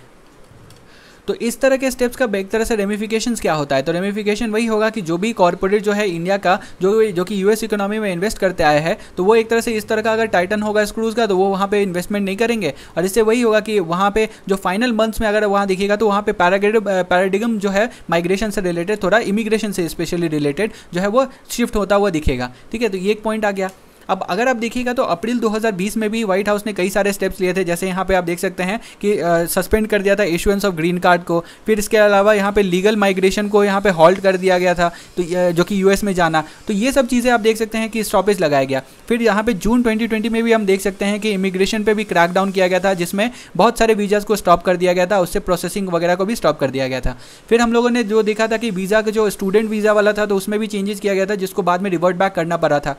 तो इस तरह के स्टेप्स का एक तरह से रेमिफिकेशन क्या होता है तो रेमिफिकेशन वही होगा कि जो भी कॉरपोरेट जो है इंडिया का जो जो कि यूएस इकोनॉमी में इन्वेस्ट करते आए हैं तो वो एक तरह से इस तरह का अगर टाइटन होगा स्क्रूज का तो वो वहाँ पे इन्वेस्टमेंट नहीं करेंगे और इससे वही होगा कि वहाँ पे जो फाइनल मंथ्स में अगर वहाँ देखिएगा तो वहाँ पे पैराडिगम जो है माइग्रेशन से रिलेटेड थोड़ा इमिग्रेशन से स्पेशली रिलेटेड जो है वो शिफ्ट होता हुआ दिखेगा ठीक है तो ये एक पॉइंट आ गया अब अगर आप देखिएगा तो अप्रैल 2020 में भी व्हाइट हाउस ने कई सारे स्टेप्स लिए थे जैसे यहाँ पे आप देख सकते हैं कि सस्पेंड कर दिया था इशुएंस ऑफ ग्रीन कार्ड को फिर इसके अलावा यहाँ पे लीगल माइग्रेशन को यहाँ पे हॉल्ट कर दिया गया था तो जो कि यूएस में जाना तो ये सब चीज़ें आप देख सकते हैं कि स्टॉपेज लगाया गया फिर यहाँ पर जून ट्वेंटी में भी हम देख सकते हैं कि इमिग्रेशन पर भी क्रैकडाउन किया गया था जिसमें बहुत सारे वीज़ाज़ को स्टॉप कर दिया गया था उससे प्रोसेसिंग वगैरह को भी स्टॉप कर दिया गया था फिर हम लोगों ने जो देखा था कि वीज़ा का जो स्टूडेंट वीज़ा वाला था तो उसमें भी चेंजेस किया गया था जिसको बाद में रिवर्ट बैक करना पड़ा था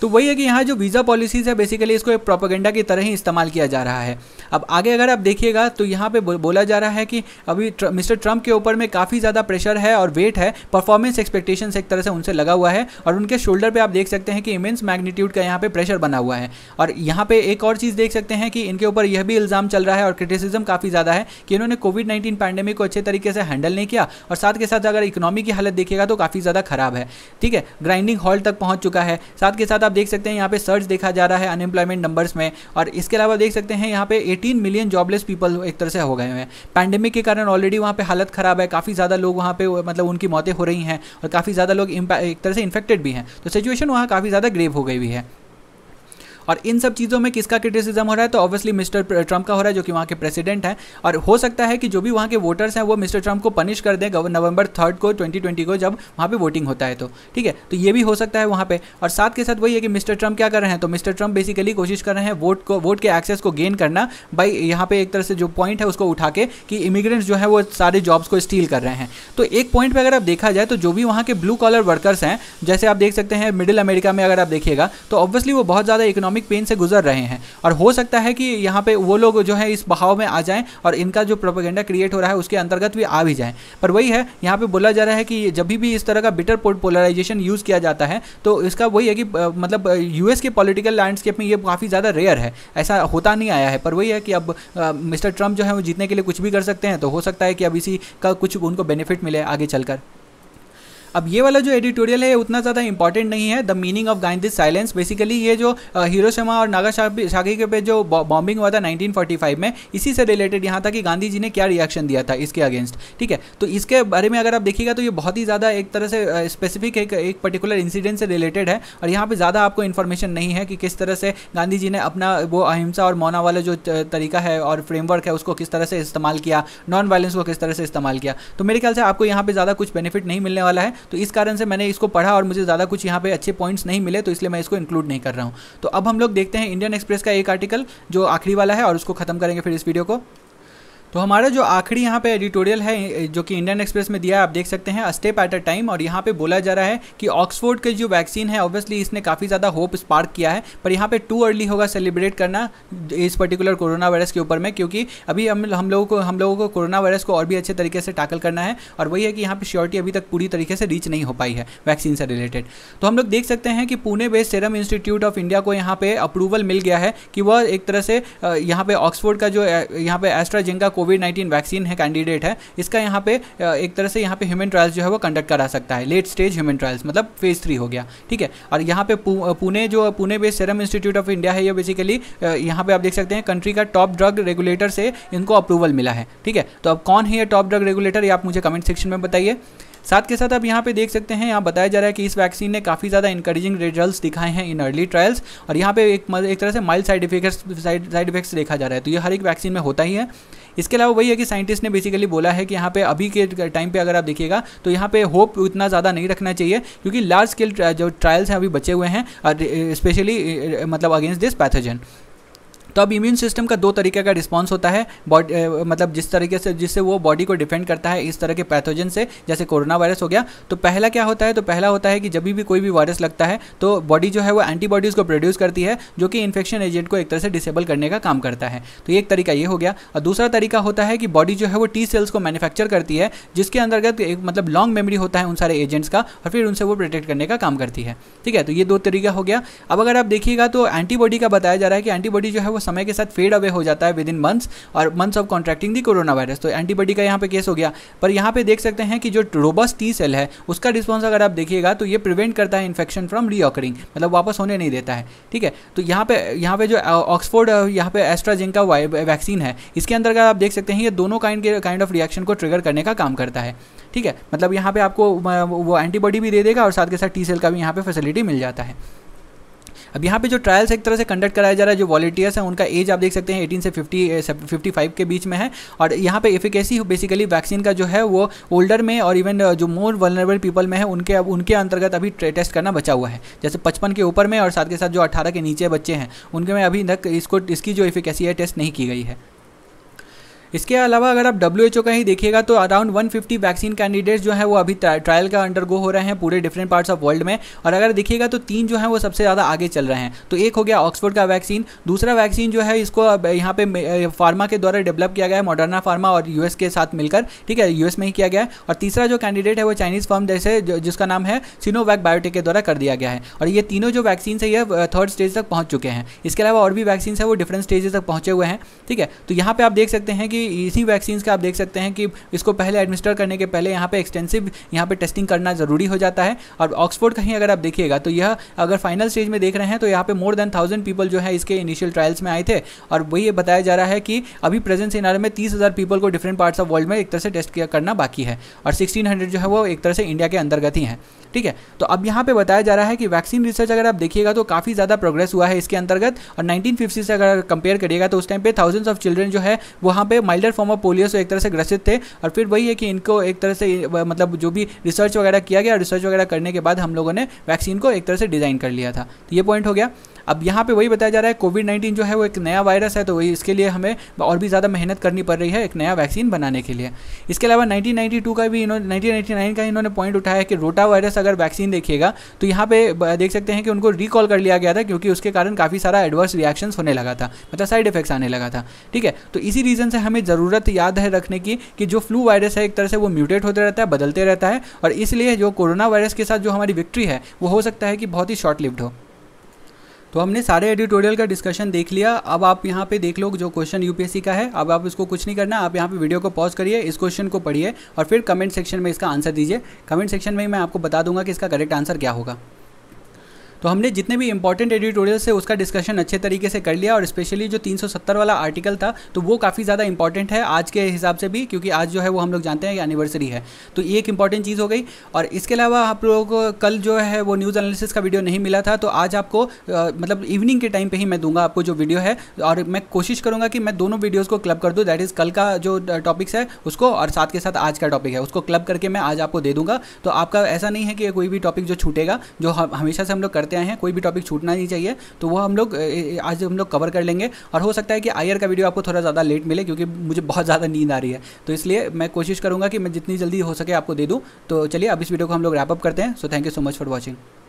तो वही है कि यहाँ जो वीज़ा पॉलिसीज़ है बेसिकली इसको एक प्रोपोगेंडा की तरह ही इस्तेमाल किया जा रहा है अब आगे अगर आप देखिएगा तो यहाँ पे बोला जा रहा है कि अभी ट्र, मिस्टर ट्रंप के ऊपर में काफ़ी ज़्यादा प्रेशर है और वेट है परफॉर्मेंस एक्सपेक्टेशन एक तरह से उनसे लगा हुआ है और उनके शोल्डर पर आप देख सकते हैं कि इमेंस मैग्नीट्यूड का यहाँ पर प्रेशर बना हुआ है और यहाँ पर एक और चीज़ देख सकते हैं कि इनके ऊपर यह भी इल्ज़ाम चल रहा है और क्रिटिसिज्म काफ़ी ज़्यादा है कि इन्होंने कोविड नाइन्टीन पैंडेमिक को अच्छे तरीके से हैंडल नहीं किया और साथ के साथ अगर इकोनॉमी की हालत देखिएगा तो काफ़ी ज़्यादा खराब है ठीक है ग्राइंडिंग हॉल तक पहुँच चुका है साथ के साथ आप देख सकते हैं यहाँ पे सर्च देखा जा रहा है अनएम्प्लॉयमेंट नंबर्स में और इसके अलावा देख सकते हैं यहाँ पे 18 मिलियन जॉबलेस पीपल एक तरह से हो गए हैं पैंडेमिक के कारण ऑलरेडी वहाँ पे हालत ख़राब है काफ़ी ज़्यादा लोग वहाँ पे मतलब उनकी मौतें हो रही हैं और काफ़ी ज़्यादा लोग एक तरह से इन्फेक्टेड भी हैं तो सिचुएशन वहाँ काफ़ी ज़्यादा ग्रेव हो गई हुई है और इन सब चीज़ों में किसका क्रिटिसिज्म हो रहा है तो ऑब्वियसली मिस्टर ट्रंप का हो रहा है जो कि वहाँ के प्रेसिडेंट हैं और हो सकता है कि जो भी वहाँ के वोटर्स हैं वो मिस्टर ट्रंप को पनिश कर दें नवंबर थर्ड को ट्वेंटी को जब वहाँ पर वोटिंग होता है तो ठीक है तो ये भी हो सकता है वहाँ पर और साथ के साथ वही है कि मिस्टर ट्रंप क्या कर रहे हैं तो मिस्टर ट्रंप बेसिकली कोशिश कर रहे हैं वोट को वोट के एक्सेस को गेन करना बाई यहाँ पे एक तरह से जो पॉइंट है उसको उठा के कि इमिग्रेंट्स जो है वो सारे जॉब्स को स्टील कर रहे हैं तो एक पॉइंट पर अगर आप देखा जाए तो जो भी वहाँ के ब्लू कॉलर वर्कर्स हैं जैसे आप देख सकते हैं मिडिल अमेरिका में अगर आप देखिएगा तो ऑब्वियसली वो बहुत ज़्यादा इकोनॉमिक इकोनॉमिक पेन से गुजर रहे हैं और हो सकता है कि यहाँ पे वो लोग जो है इस बहाव में आ जाएं और इनका जो प्रोपेगेंडा क्रिएट हो रहा है उसके अंतर्गत भी आ भी जाएं पर वही है यहाँ पे बोला जा रहा है कि जब भी इस तरह का बिटर पोलराइजेशन यूज़ किया जाता है तो इसका वही है कि मतलब यूएस के पॉलिटिकल लैंडस्केप में ये काफ़ी ज़्यादा रेयर है ऐसा होता नहीं आया है पर वही है कि अब मिस्टर ट्रंप जो है वो जीतने के लिए कुछ भी कर सकते हैं तो हो सकता है कि अब इसी का कुछ उनको बेनिफिट मिले आगे चलकर अब ये वाला जो एडिटोरियल है उतना ज़्यादा इंपॉर्टेंट नहीं है the meaning of gain this silence basically ये जो हीरो शर्मा और नागा शागी के पे जो बॉम्बिंग हुआ था 1945 में इसी से रिलेटेड यहाँ था कि गांधी जी ने क्या रिएक्शन दिया था इसके अगेंस्ट ठीक है तो इसके बारे में अगर आप देखिएगा तो ये बहुत ही ज़्यादा एक तरह से स्पेसिफिक एक एक पर्टिकुलर इंसिडेंट से रिलेटेड है और यहाँ पर ज़्यादा आपको इन्फॉर्मेशन नहीं है कि किस तरह से गांधी जी ने अपना वो अहिंसा और मौना वाला जो तरीका है और फ्रेमवर्क है उसको किस तरह से इस्तेमाल किया नॉन वायलेंस को किस तरह से इस्तेमाल किया तो मेरे ख्याल से आपको यहाँ पर ज़्यादा कुछ बेनिफिट नहीं मिलने वाला है तो इस कारण से मैंने इसको पढ़ा और मुझे ज़्यादा कुछ यहाँ पे अच्छे पॉइंट्स नहीं मिले तो इसलिए मैं इसको इंक्लूड नहीं कर रहा हूँ तो अब हम लोग देखते हैं इंडियन एक्सप्रेस का एक आर्टिकल जो आखिरी वाला है और उसको खत्म करेंगे फिर इस वीडियो को तो हमारा जो आखिरी यहाँ पे एडिटोरियल है जो कि इंडियन एक्सप्रेस में दिया है आप देख सकते हैं स्टेप एट अ टाइम और यहाँ पे बोला जा रहा है कि ऑक्सफोर्ड के जो वैक्सीन है ऑब्वियसली इसने काफ़ी ज़्यादा होप स्पार्क किया है पर यहाँ पे टू अर्ली होगा सेलिब्रेट करना इस पर्टिकुलर कोरोना वायरस के ऊपर में क्योंकि अभी हम हम लोगों को हम लोगों को कोरोना वायरस को और भी अच्छे तरीके से टैकल करना है और वही है कि यहाँ पर श्योरिटी अभी तक पूरी तरीके से रीच नहीं हो पाई है वैक्सीन से रिलेटेड तो हम लोग देख सकते हैं कि Pune based Serum Institute of India को यहाँ पे अप्रूवल मिल गया है कि वह एक तरह से यहाँ पे ऑक्सफोर्ड का जो यहाँ पे AstraZeneca covid covid nineteen vaccine है कैंडिडेट है इसका यहाँ पे एक तरह से यहाँ पे ह्यूमन ट्रायल्स जो है वो कंडक्ट करा सकता है लेट स्टेज ह्यूमन ट्रायल्स मतलब फेज थ्री हो गया ठीक है और यहाँ पे पुणे जो Pune based Serum Institute of India है ये बेसिकली यहाँ पे आप देख सकते हैं कंट्री का टॉप ड्रग रेगुलेटर से इनको अप्रूवल मिला है ठीक है तो अब कौन है ये टॉप ड्रग रेगुलेटर ये आप मुझे कमेंट सेक्शन में बताइए साथ के साथ आप यहाँ पे देख सकते हैं यहाँ बताया जा रहा है कि इस वैक्सीन ने काफ़ी ज़्यादा इंकरेजिंग रिजल्ट्स दिखाए हैं इन अर्ली ट्रायल्स और यहाँ पे एक एक तरह से mild side effects side side effects देखा जा रहा है तो ये हर एक वैक्सीन में होता ही है इसके अलावा वही है कि साइंटिस्ट ने बेसिकली बोला है कि यहाँ पे अभी के टाइम पे अगर आप देखिएगा तो यहाँ पे होप इतना ज़्यादा नहीं रखना चाहिए क्योंकि लार्ज स्केल जो ट्रायल्स हैं अभी बचे हुए हैं स्पेशली मतलब अगेंस्ट दिस पैथोजन तो अब इम्यून सिस्टम का दो तरीके का रिस्पॉन्स होता है बॉडी मतलब जिस तरीके से जिससे वो बॉडी को डिफेंड करता है इस तरह के पैथोजन से जैसे कोरोना वायरस हो गया तो पहला क्या होता है तो पहला होता है कि जब भी कोई भी वायरस लगता है तो बॉडी जो है वो एंटीबॉडीज़ को प्रोड्यूस करती है जो कि इन्फेक्शन एजेंट को एक तरह से डिसेबल करने का काम करता है तो एक तरीका ये हो गया और दूसरा तरीका होता है कि बॉडी जो है वो टी सेल्स को मैन्युफैक्चर करती है जिसके अंतर्गत एक मतलब लॉन्ग मेमोरी होता है उन सारे एजेंट्स का और फिर उनसे वो प्रोटेक्ट करने का काम करती है ठीक है तो ये दो तरीका हो गया अब अगर आप देखिएगा तो एंटीबॉडी का बताया जा रहा है कि एंटीबॉडी जो है वो समय के साथ फेड अवे हो जाता है विद इन मंथ्स और months of contracting the corona virus तो एंटीबॉडी का यहाँ पे केस हो गया पर यहाँ पे देख सकते हैं कि जो रोबस टी सेल है उसका रिस्पॉन्स अगर आप देखिएगा तो ये प्रिवेंट करता है इन्फेक्शन फ्रॉम री मतलब वापस होने नहीं देता है ठीक है तो यहाँ पे यहाँ पे जो ऑक्सफोर्ड यहाँ पे एस्ट्राजिंग का वैक्सीन है इसके अंदर अगर आप देख सकते हैं ये दोनों काइंड के काइंड ऑफ रिएक्शन को ट्रिगर करने का काम करता है ठीक है मतलब यहाँ पे आपको वो एंटीबॉडी भी दे देगा और साथ के साथ टी सेल का भी यहाँ पे फैसिलिटी मिल जाता है अब यहाँ पे जो ट्रायल्स एक तरह से कंडक्ट कराया जा रहा है जो वॉलेंटियर्स हैं उनका एज आप देख सकते हैं एटीन से फिफ्टी फिफ्टी फाइव के बीच में है और यहाँ पे एफिकेसी बेसिकली वैक्सीन का जो है वो ओल्डर में और इवन eh, जो मोर वनरेबल पीपल में है उनके अब उनके अंतर्गत अभी टेस्ट करना बचा हुआ है जैसे पचपन के ऊपर में और साथ के साथ जो अठारह के नीचे बच्चे हैं उनके में अभी तक इसको इसकी जो एफिकेसी है टेस्ट नहीं की गई है इसके अलावा अगर आप डब्ल्यू का ही देखिएगा तो अराउंड 150 वैक्सीन कैंडिडेट्स जो है वो अभी ट्रायल का अंडरगो हो रहे हैं पूरे डिफरेंट पार्ट्स ऑफ वर्ल्ड में और अगर देखिएगा तो तीन जो है वो सबसे ज़्यादा आगे चल रहे हैं तो एक हो गया ऑक्सफोर्ड का वैक्सीन दूसरा वैक्सीन जो है इसको यहाँ पे फार्मा के द्वारा डेवलप किया गया है मॉडर्ना फार्मा और यूएस के साथ मिलकर ठीक है यूएस में ही किया गया और तीसरा जो कैंडिडेट है वो चाइनीज़ फर्म जैसे जिसका नाम है सिनोवैक बायोटेक के द्वारा कर दिया गया है और ये तीनों जो वैक्सीन है ये थर्ड स्टेज तक पहुँच चुके हैं इसके अलावा और भी वैक्सीन है वो डिफरेंट स्टेज तक पहुँचे हुए हैं ठीक है तो यहाँ पर आप देख सकते हैं कि इसी वैक्सीन का आप देख सकते हैं कि इसको पहले एडमिनिस्टर करने के पहले यहाँ पे एक्सटेंसिव यहाँ पे टेस्टिंग करना ज़रूरी हो जाता है और ऑक्सफोर्ड कहीं अगर आप देखिएगा तो यह अगर फाइनल स्टेज में देख रहे हैं तो यहाँ पे मोर देन थाउजेंड पीपल जो है इसके इनिशियल ट्रायल्स में आए थे और वही ये बताया जा रहा है कि अभी प्रेजेंट सिनारे में तीस हज़ार पीपल को डिफरेंट पार्ट्स ऑफ वर्ल्ड में एक तरह से टेस्ट किया करना बाकी है और सिक्सटीन हंड्रेड जो है वो एक तरह से इंडिया के अंतर्गत ही है ठीक है तो अब यहाँ पे बताया जा रहा है कि वैक्सीन रिसर्च अगर आप देखिएगा तो काफ़ी ज़्यादा प्रोग्रेस हुआ है इसके अंतर्गत और नाइनटीन से अगर कंपेयर करिएगा तो उस टाइम पे थाउजेंड्स ऑफ चिल्ड्रेन जो है वहाँ पे माइल्डर फॉर्म ऑफ पोलियो से एक तरह से ग्रसित थे और फिर वही है कि इनको एक तरह से मतलब जो भी रिसर्च वगैरह किया गया रिसर्च वगैरह करने के बाद हम लोगों ने वैक्सीन को एक तरह से डिज़ाइन कर लिया था तो ये पॉइंट हो गया अब यहाँ पे वही बताया जा रहा है कोविड नाइन्टीन जो है वो एक नया वायरस है तो वही इसके लिए हमें और भी ज़्यादा मेहनत करनी पड़ रही है एक नया वैक्सीन बनाने के लिए इसके अलावा 1992 का भी इन्होंने 1999 का इन्होंने पॉइंट उठाया है कि रोटा वायरस अगर वैक्सीन देखिएगा तो यहाँ पे देख सकते हैं कि उनको रिकॉल कर लिया गया था क्योंकि उसके कारण काफ़ी सारा एडवर्स रिएक्शन होने लगा था मतलब साइड इफेक्ट्स आने लगा था ठीक है तो इसी रीज़न से हमें हमें ज़रूरत याद है रखने की कि जो फ्लू वायरस है एक तरह से वो म्यूटेट होते रहता है बदलते रहता है और इसलिए जो कोरोना वायरस के साथ जो हमारी विक्ट्री है वो हो सकता है कि बहुत ही शॉर्ट लिव्ड हो तो हमने सारे एडिटोरियल का डिस्कशन देख लिया अब आप यहाँ पे देख लो जो क्वेश्चन यूपीएससी का है अब आप इसको कुछ नहीं करना आप यहाँ पे वीडियो को पॉज करिए इस क्वेश्चन को पढ़िए और फिर कमेंट सेक्शन में इसका आंसर दीजिए कमेंट सेक्शन में ही मैं आपको बता दूंगा कि इसका करेक्ट आंसर क्या होगा तो हमने जितने भी इंपॉर्टेंट एडिटोरियल्स है उसका डिस्कशन अच्छे तरीके से कर लिया और स्पेशली जो 370 वाला आर्टिकल था तो वो काफ़ी ज़्यादा इंपॉर्टेंट है आज के हिसाब से भी क्योंकि आज जो है वो हम लोग जानते हैं कि एनिवर्सरी है तो ये एक इंपॉर्टेंट चीज़ हो गई और इसके अलावा आप लोग को कल जो है वो न्यूज़ एनालिसिस का वीडियो नहीं मिला था तो आज आपको आ, मतलब इवनिंग के टाइम पर ही मैं दूंगा आपको जो वीडियो है और मैं कोशिश करूँगा कि मैं दोनों वीडियोज़ को क्लब कर दूँ दैट इज़ कल का जो टॉपिक्स है उसको और साथ के साथ आज का टॉपिक है उसको क्लब करके मैं आज आपको दे दूँगा तो आपका ऐसा नहीं है कि कोई भी टॉपिक जो छूटेगा जो हमेशा से हम लोग करते आए हैं कोई भी टॉपिक छूटना नहीं चाहिए तो वो हम लोग आज हम लोग कवर कर लेंगे और हो सकता है कि आयर का वीडियो आपको थोड़ा ज़्यादा लेट मिले क्योंकि मुझे बहुत ज़्यादा नींद आ रही है तो इसलिए मैं कोशिश करूँगा कि मैं जितनी जल्दी हो सके आपको दे दूँ तो चलिए अब इस वीडियो को हम लोग रैपअप करते हैं so thank you so much for watching